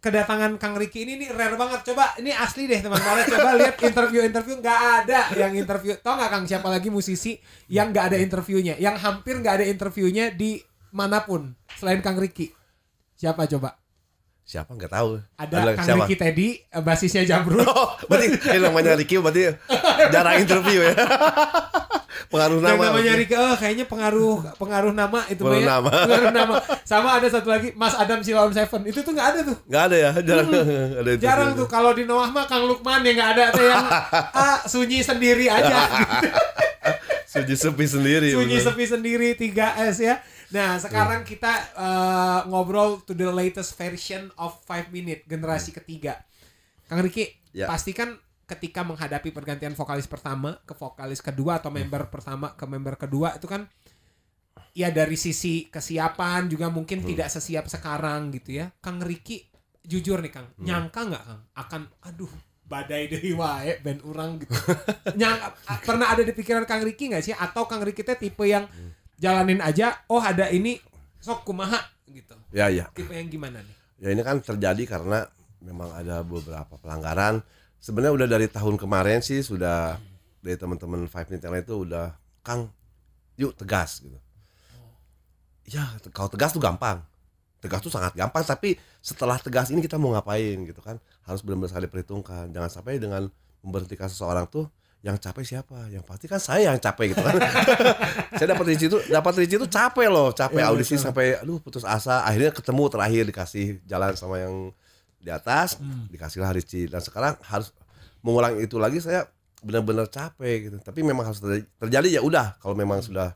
kedatangan Kang Riki ini nih rare banget. Coba ini asli deh teman-teman. Coba lihat interview-interview nggak ada yang interview. Tahu nggak Kang siapa lagi musisi yang nggak ada interviewnya, yang hampir nggak ada interviewnya di manapun selain Kang Riki. Siapa coba? Siapa nggak tahu. Ada Adalah Kang siapa? Riki Teddy, eh, basisnya Jambrut. Oh, berarti namanya Riki berarti jarang interview ya pengaruh nama. Yang namanya Rika, oh, kayaknya pengaruh pengaruh nama itu pengaruh ya. Nama. Pengaruh nama. Sama ada satu lagi Mas Adam Silom Seven. Itu tuh nggak ada tuh. Gak ada ya. Jarang. Hmm. ada itu, jarang itu. tuh kalau di Noah mah Kang Lukman ya nggak ada ada yang ah, sunyi sendiri aja. sunyi sepi sendiri. Sunyi sepi sendiri 3S ya. Nah, sekarang iya. kita uh, ngobrol to the latest version of 5 minute generasi ketiga. Kang Riki, ya. pastikan ketika menghadapi pergantian vokalis pertama ke vokalis kedua atau member iya. pertama ke member kedua itu kan ya dari sisi kesiapan juga mungkin hmm. tidak sesiap sekarang gitu ya Kang Riki jujur nih Kang hmm. nyangka nggak Kang akan aduh badai dari wae band orang gitu nyangka pernah ada di pikiran Kang Riki nggak sih atau Kang Riki teh tipe yang hmm. jalanin aja oh ada ini sok kumaha gitu ya ya tipe yang gimana nih ya ini kan terjadi karena memang ada beberapa pelanggaran sebenarnya udah dari tahun kemarin sih sudah dari teman-teman Five Minute Challenge itu udah Kang yuk tegas gitu ya kalau tegas tuh gampang tegas tuh sangat gampang tapi setelah tegas ini kita mau ngapain gitu kan harus benar-benar sekali perhitungkan jangan sampai dengan memberhentikan seseorang tuh yang capek siapa yang pasti kan saya yang capek gitu kan saya dapat rezeki itu dapat rezeki itu capek loh capek ya, audisi betul. sampai aduh putus asa akhirnya ketemu terakhir dikasih jalan sama yang di atas hmm. dikasihlah Rizky dan sekarang harus mengulang itu lagi saya benar-benar capek gitu tapi memang harus terjadi ya udah kalau memang sudah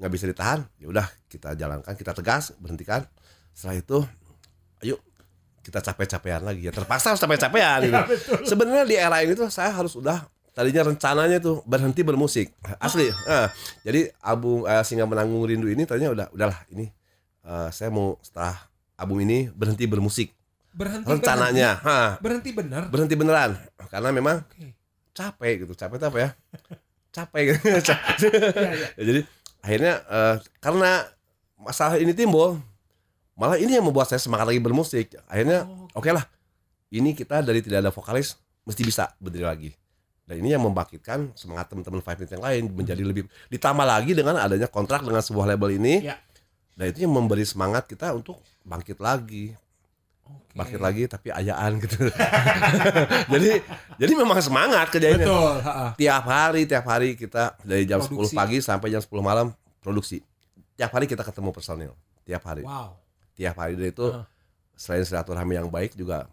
nggak bisa ditahan ya udah kita jalankan kita tegas berhentikan setelah itu ayo kita capek-capean lagi ya terpaksa harus capek-capean ya, gitu. sebenarnya di era ini tuh saya harus udah tadinya rencananya tuh berhenti bermusik asli ah. eh, jadi album eh, singa menanggung rindu ini tadinya udah udahlah ini eh, saya mau setelah album ini berhenti bermusik berhenti rencananya bener. berhenti benar berhenti beneran karena memang capek gitu capek apa ya capek gitu ya, ya. jadi akhirnya uh, karena masalah ini timbul malah ini yang membuat saya semangat lagi bermusik akhirnya oh, oke okay. okay lah ini kita dari tidak ada vokalis mesti bisa berdiri lagi dan ini yang membangkitkan semangat teman-teman Five Minutes yang lain menjadi hmm. lebih ditambah lagi dengan adanya kontrak dengan sebuah label ini ya. dan itu yang memberi semangat kita untuk bangkit lagi okay. lagi tapi ayaan gitu jadi jadi memang semangat kerjanya Betul. tiap hari tiap hari kita dari jam produksi. 10 pagi sampai jam 10 malam produksi tiap hari kita ketemu personil tiap hari wow. tiap hari dari itu uh. selain silaturahmi yang baik juga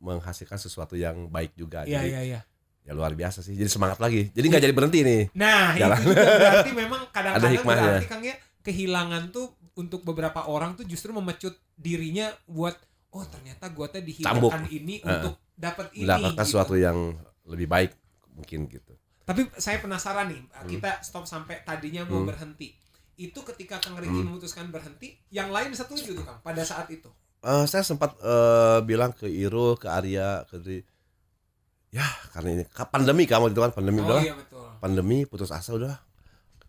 menghasilkan sesuatu yang baik juga yeah, iya yeah, yeah. ya luar biasa sih jadi semangat lagi jadi nggak jadi berhenti nih nah Jalan. itu juga berarti memang kadang-kadang berarti kang ya kehilangan tuh untuk beberapa orang tuh justru memecut dirinya buat oh ternyata gue teh dihilangkan ini uh, untuk dapat ini mendapatkan gitu. sesuatu yang lebih baik mungkin gitu tapi saya penasaran nih hmm. kita stop sampai tadinya mau hmm. berhenti itu ketika kang Riki hmm. memutuskan berhenti yang lain setuju tuh kang pada saat itu uh, saya sempat uh, bilang ke Iro, ke Arya ke Dri ya karena ini pandemi kamu itu kan pandemi oh, udah iya, pandemi putus asa udah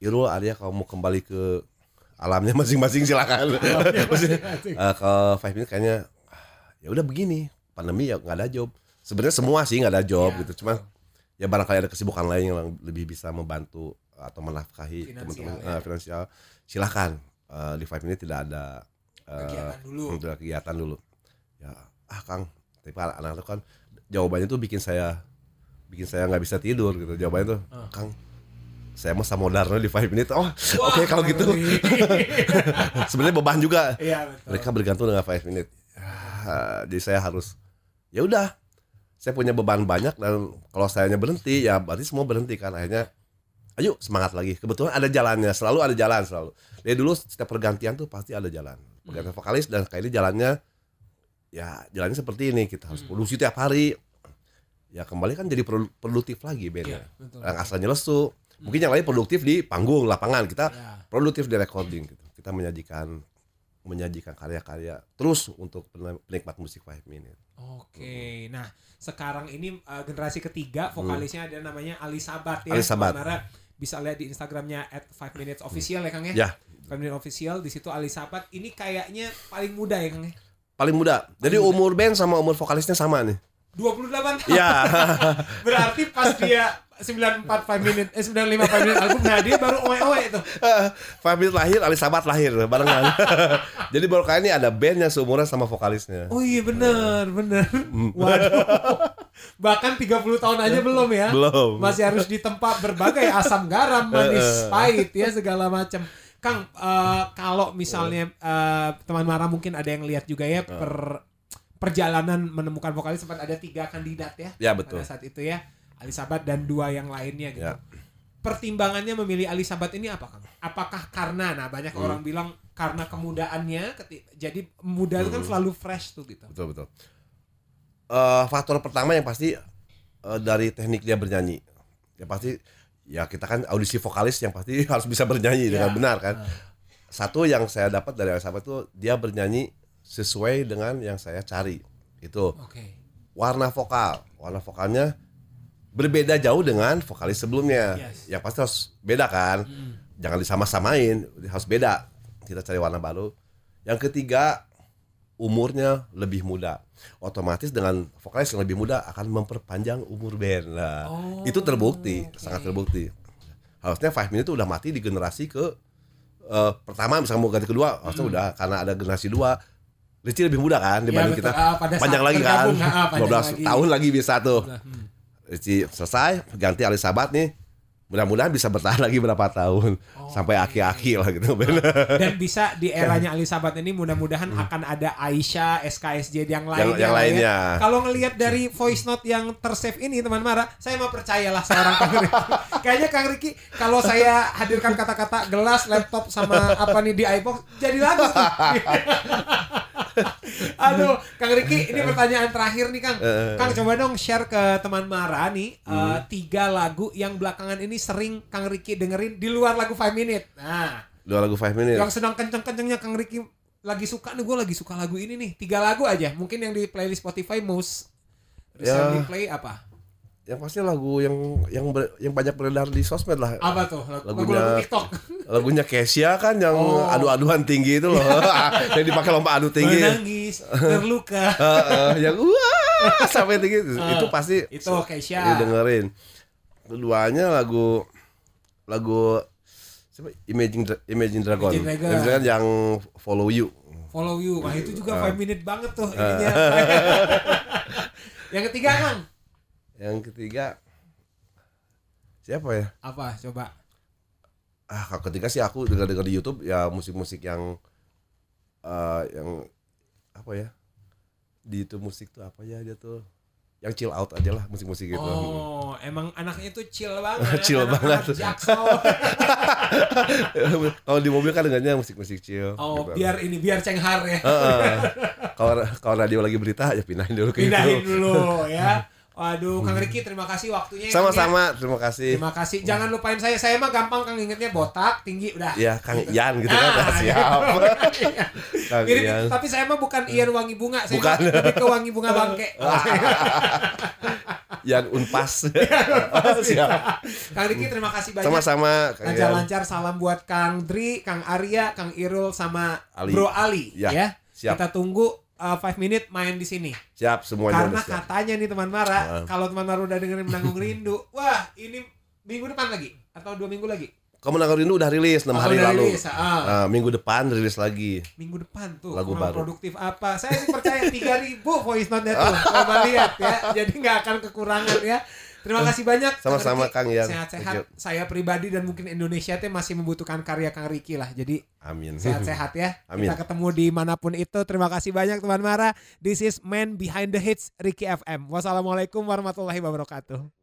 Iro Arya kamu mau kembali ke alamnya masing-masing silakan. Alamnya oh, iya, iya, iya. eh, ke Five Minute kayaknya ya udah begini pandemi ya nggak ada job sebenarnya semua sih nggak ada job ya. gitu cuma ya barangkali ada kesibukan lain yang lebih bisa membantu atau menafkahi teman-teman ya. uh, finansial silahkan uh, eh, di Five ini tidak ada uh, kegiatan dulu kegiatan dulu ya ah Kang tapi anak itu kan jawabannya tuh bikin saya bikin saya nggak bisa tidur gitu jawabannya tuh uh. Kang saya mau darno di five minute oh oke okay, kalau gitu sebenarnya beban juga ya, betul. mereka bergantung dengan five minute Eh, jadi saya harus ya udah saya punya beban banyak dan kalau saya berhenti ya berarti semua berhenti kan akhirnya ayo semangat lagi kebetulan ada jalannya selalu ada jalan selalu dari dulu setiap pergantian tuh pasti ada jalan pergantian hmm. vokalis dan kali ini jalannya ya jalannya seperti ini kita harus hmm. produksi tiap hari ya kembali kan jadi produktif lagi bandnya ya, yang asalnya lesu mungkin yang lain produktif di panggung lapangan kita iya. produktif di recording gitu. kita menyajikan menyajikan karya-karya terus untuk penikmat musik Five Minute. Oke, okay. hmm. nah sekarang ini uh, generasi ketiga hmm. vokalisnya hmm. ada namanya Ali Sabat ya. Ali Sabat. Sebenarnya bisa lihat di Instagramnya at Five Minutes hmm. Official hmm. ya Kang ya. Yeah. Five Minutes Official di situ Ali Sabat ini kayaknya paling muda ya Kang ya. Paling muda. Paling Jadi muda. umur band sama umur vokalisnya sama nih. 28 ya. tahun. Ya. Berarti pas dia sembilan empat five minute eh sembilan lima five minute album nah dia baru oe oe itu. Uh, five minute lahir Ali Sabat lahir barengan. Jadi baru kali ini ada band yang seumuran sama vokalisnya. Oh iya benar, hmm. bener. Waduh. Bahkan 30 tahun aja belum ya. Belum. Masih harus di tempat berbagai asam garam manis pahit ya segala macam. Kang uh, kalau misalnya uh, teman marah mungkin ada yang lihat juga ya per perjalanan menemukan vokalis sempat ada tiga kandidat ya. Ya betul. Pada saat itu ya Alisabat dan dua yang lainnya gitu. Ya. Pertimbangannya memilih Alisabat ini apa Kang? Apakah karena nah banyak hmm. orang bilang karena kemudaannya jadi muda hmm. itu kan hmm. selalu fresh tuh gitu. Betul betul. Uh, faktor pertama yang pasti uh, dari teknik dia bernyanyi. Ya pasti ya kita kan audisi vokalis yang pasti harus bisa bernyanyi ya. dengan benar kan. Uh. Satu yang saya dapat dari Alisabat tuh dia bernyanyi sesuai dengan yang saya cari. Itu. Okay. Warna vokal, warna vokalnya berbeda jauh dengan vokalis sebelumnya. Yes. Yang pasti harus beda kan. Hmm. Jangan disama-samain, harus beda. Kita cari warna baru. Yang ketiga, umurnya lebih muda. Otomatis dengan vokalis yang lebih muda akan memperpanjang umur band. Nah, oh, itu terbukti, okay. sangat terbukti. Harusnya Five Minute itu udah mati di generasi ke uh, pertama misalnya mau ganti kedua, harusnya hmm. udah karena ada generasi dua Lici lebih muda kan iya, dibanding ya, kita. uh, panjang lagi kan. Ah, panjang 12 tahun lagi bisa tuh. Hmm. Richie selesai ganti Ali Sabat nih mudah-mudahan bisa bertahan lagi berapa tahun oh, sampai aki-aki lah gitu oh. dan bisa di eranya Ali Sabat ini mudah-mudahan hmm. akan ada Aisyah SKSJ yang lain yang, yang, lainnya ya. kalau ngelihat dari voice note yang tersave ini teman Mara saya mau percayalah seorang Kang Riki kayaknya Kang Riki kalau saya hadirkan kata-kata gelas laptop sama apa nih di iPod jadi lagu Aduh, Kang Riki, ini eh. pertanyaan terakhir nih Kang. Eh, eh, Kang coba dong share ke teman Mara nih uh, tiga lagu yang belakangan ini sering Kang Riki dengerin di luar lagu Five Minute. Nah, luar lagu Five Minute. Yang sedang kenceng-kencengnya Kang Riki lagi suka nih, gue lagi suka lagu ini nih. Tiga lagu aja, mungkin yang di playlist Spotify most ya. recently ya. play apa? yang pasti lagu yang yang ber, yang banyak beredar di sosmed lah. Apa tuh? Lagunya, lagu, lagu TikTok. Lagunya Kesia kan yang oh. adu-aduan tinggi itu loh. Iya. yang dipakai lomba adu tinggi. Menangis, terluka. uh, uh, yang wah sampai tinggi uh, itu pasti itu Kesia. Ya, dengerin. Keduanya lagu lagu siapa? Imagine Imagine Dragon. Imagine Dragon. Imagine yang Follow You. Follow You. Wah, itu juga uh, five minute banget tuh ininya. yang ketiga, kan? yang ketiga siapa ya apa coba ah ketiga sih aku dengar dengar di YouTube ya musik-musik yang uh, yang apa ya di YouTube musik tuh apa ya dia tuh yang chill out aja lah musik-musik gitu. Oh, emang anaknya tuh chill banget. chill anak banget. kalau di mobil kan dengannya musik-musik chill. Oh, gitu. biar ini biar cenghar ya. Kalau uh, kalau radio lagi berita ya pindahin dulu ke pindahin Pindahin dulu ya. Waduh, Kang hmm. Riki terima kasih waktunya. Ya, ya. Sama-sama, terima kasih. Terima kasih. Jangan lupain saya. Saya mah gampang Kang ingetnya botak, tinggi udah. Iya, Kang gitu. Ian gitu nah, kan. Ah, iya. Siap. Iya. Kang Jadi, Ian. Tapi saya mah bukan Ian Wangi Bunga, saya bukan. lebih ke Wangi Bunga Bangke. Yang ah. unpas. Siap. Iya. Kang Riki terima kasih banyak. Sama-sama. Lancar-lancar salam buat Kang Dri, Kang Arya, Kang Irul sama Ali. Bro Ali ya. ya. Siap. Kita tunggu uh, Five Minute main di sini. Siap semuanya. Karena siap. katanya nih teman Mara, uh. kalau teman Mara udah dengerin menanggung rindu, wah ini minggu depan lagi atau dua minggu lagi. Kamu menanggung rindu udah rilis enam oh, hari lalu. Rilis, uh. Uh, minggu depan rilis lagi. Minggu depan tuh. Lagu baru. Produktif apa? Saya percaya tiga ribu voice note nya tuh. Coba lihat ya. Jadi nggak akan kekurangan ya. Terima eh, kasih banyak. Sama-sama Kang Yan. Sehat-sehat. Saya pribadi dan mungkin Indonesia teh masih membutuhkan karya Kang Riki lah. Jadi Amin. Sehat-sehat ya. Amin. Kita ketemu di manapun itu. Terima kasih banyak teman Mara. This is Man Behind the Hits Riki FM. Wassalamualaikum warahmatullahi wabarakatuh.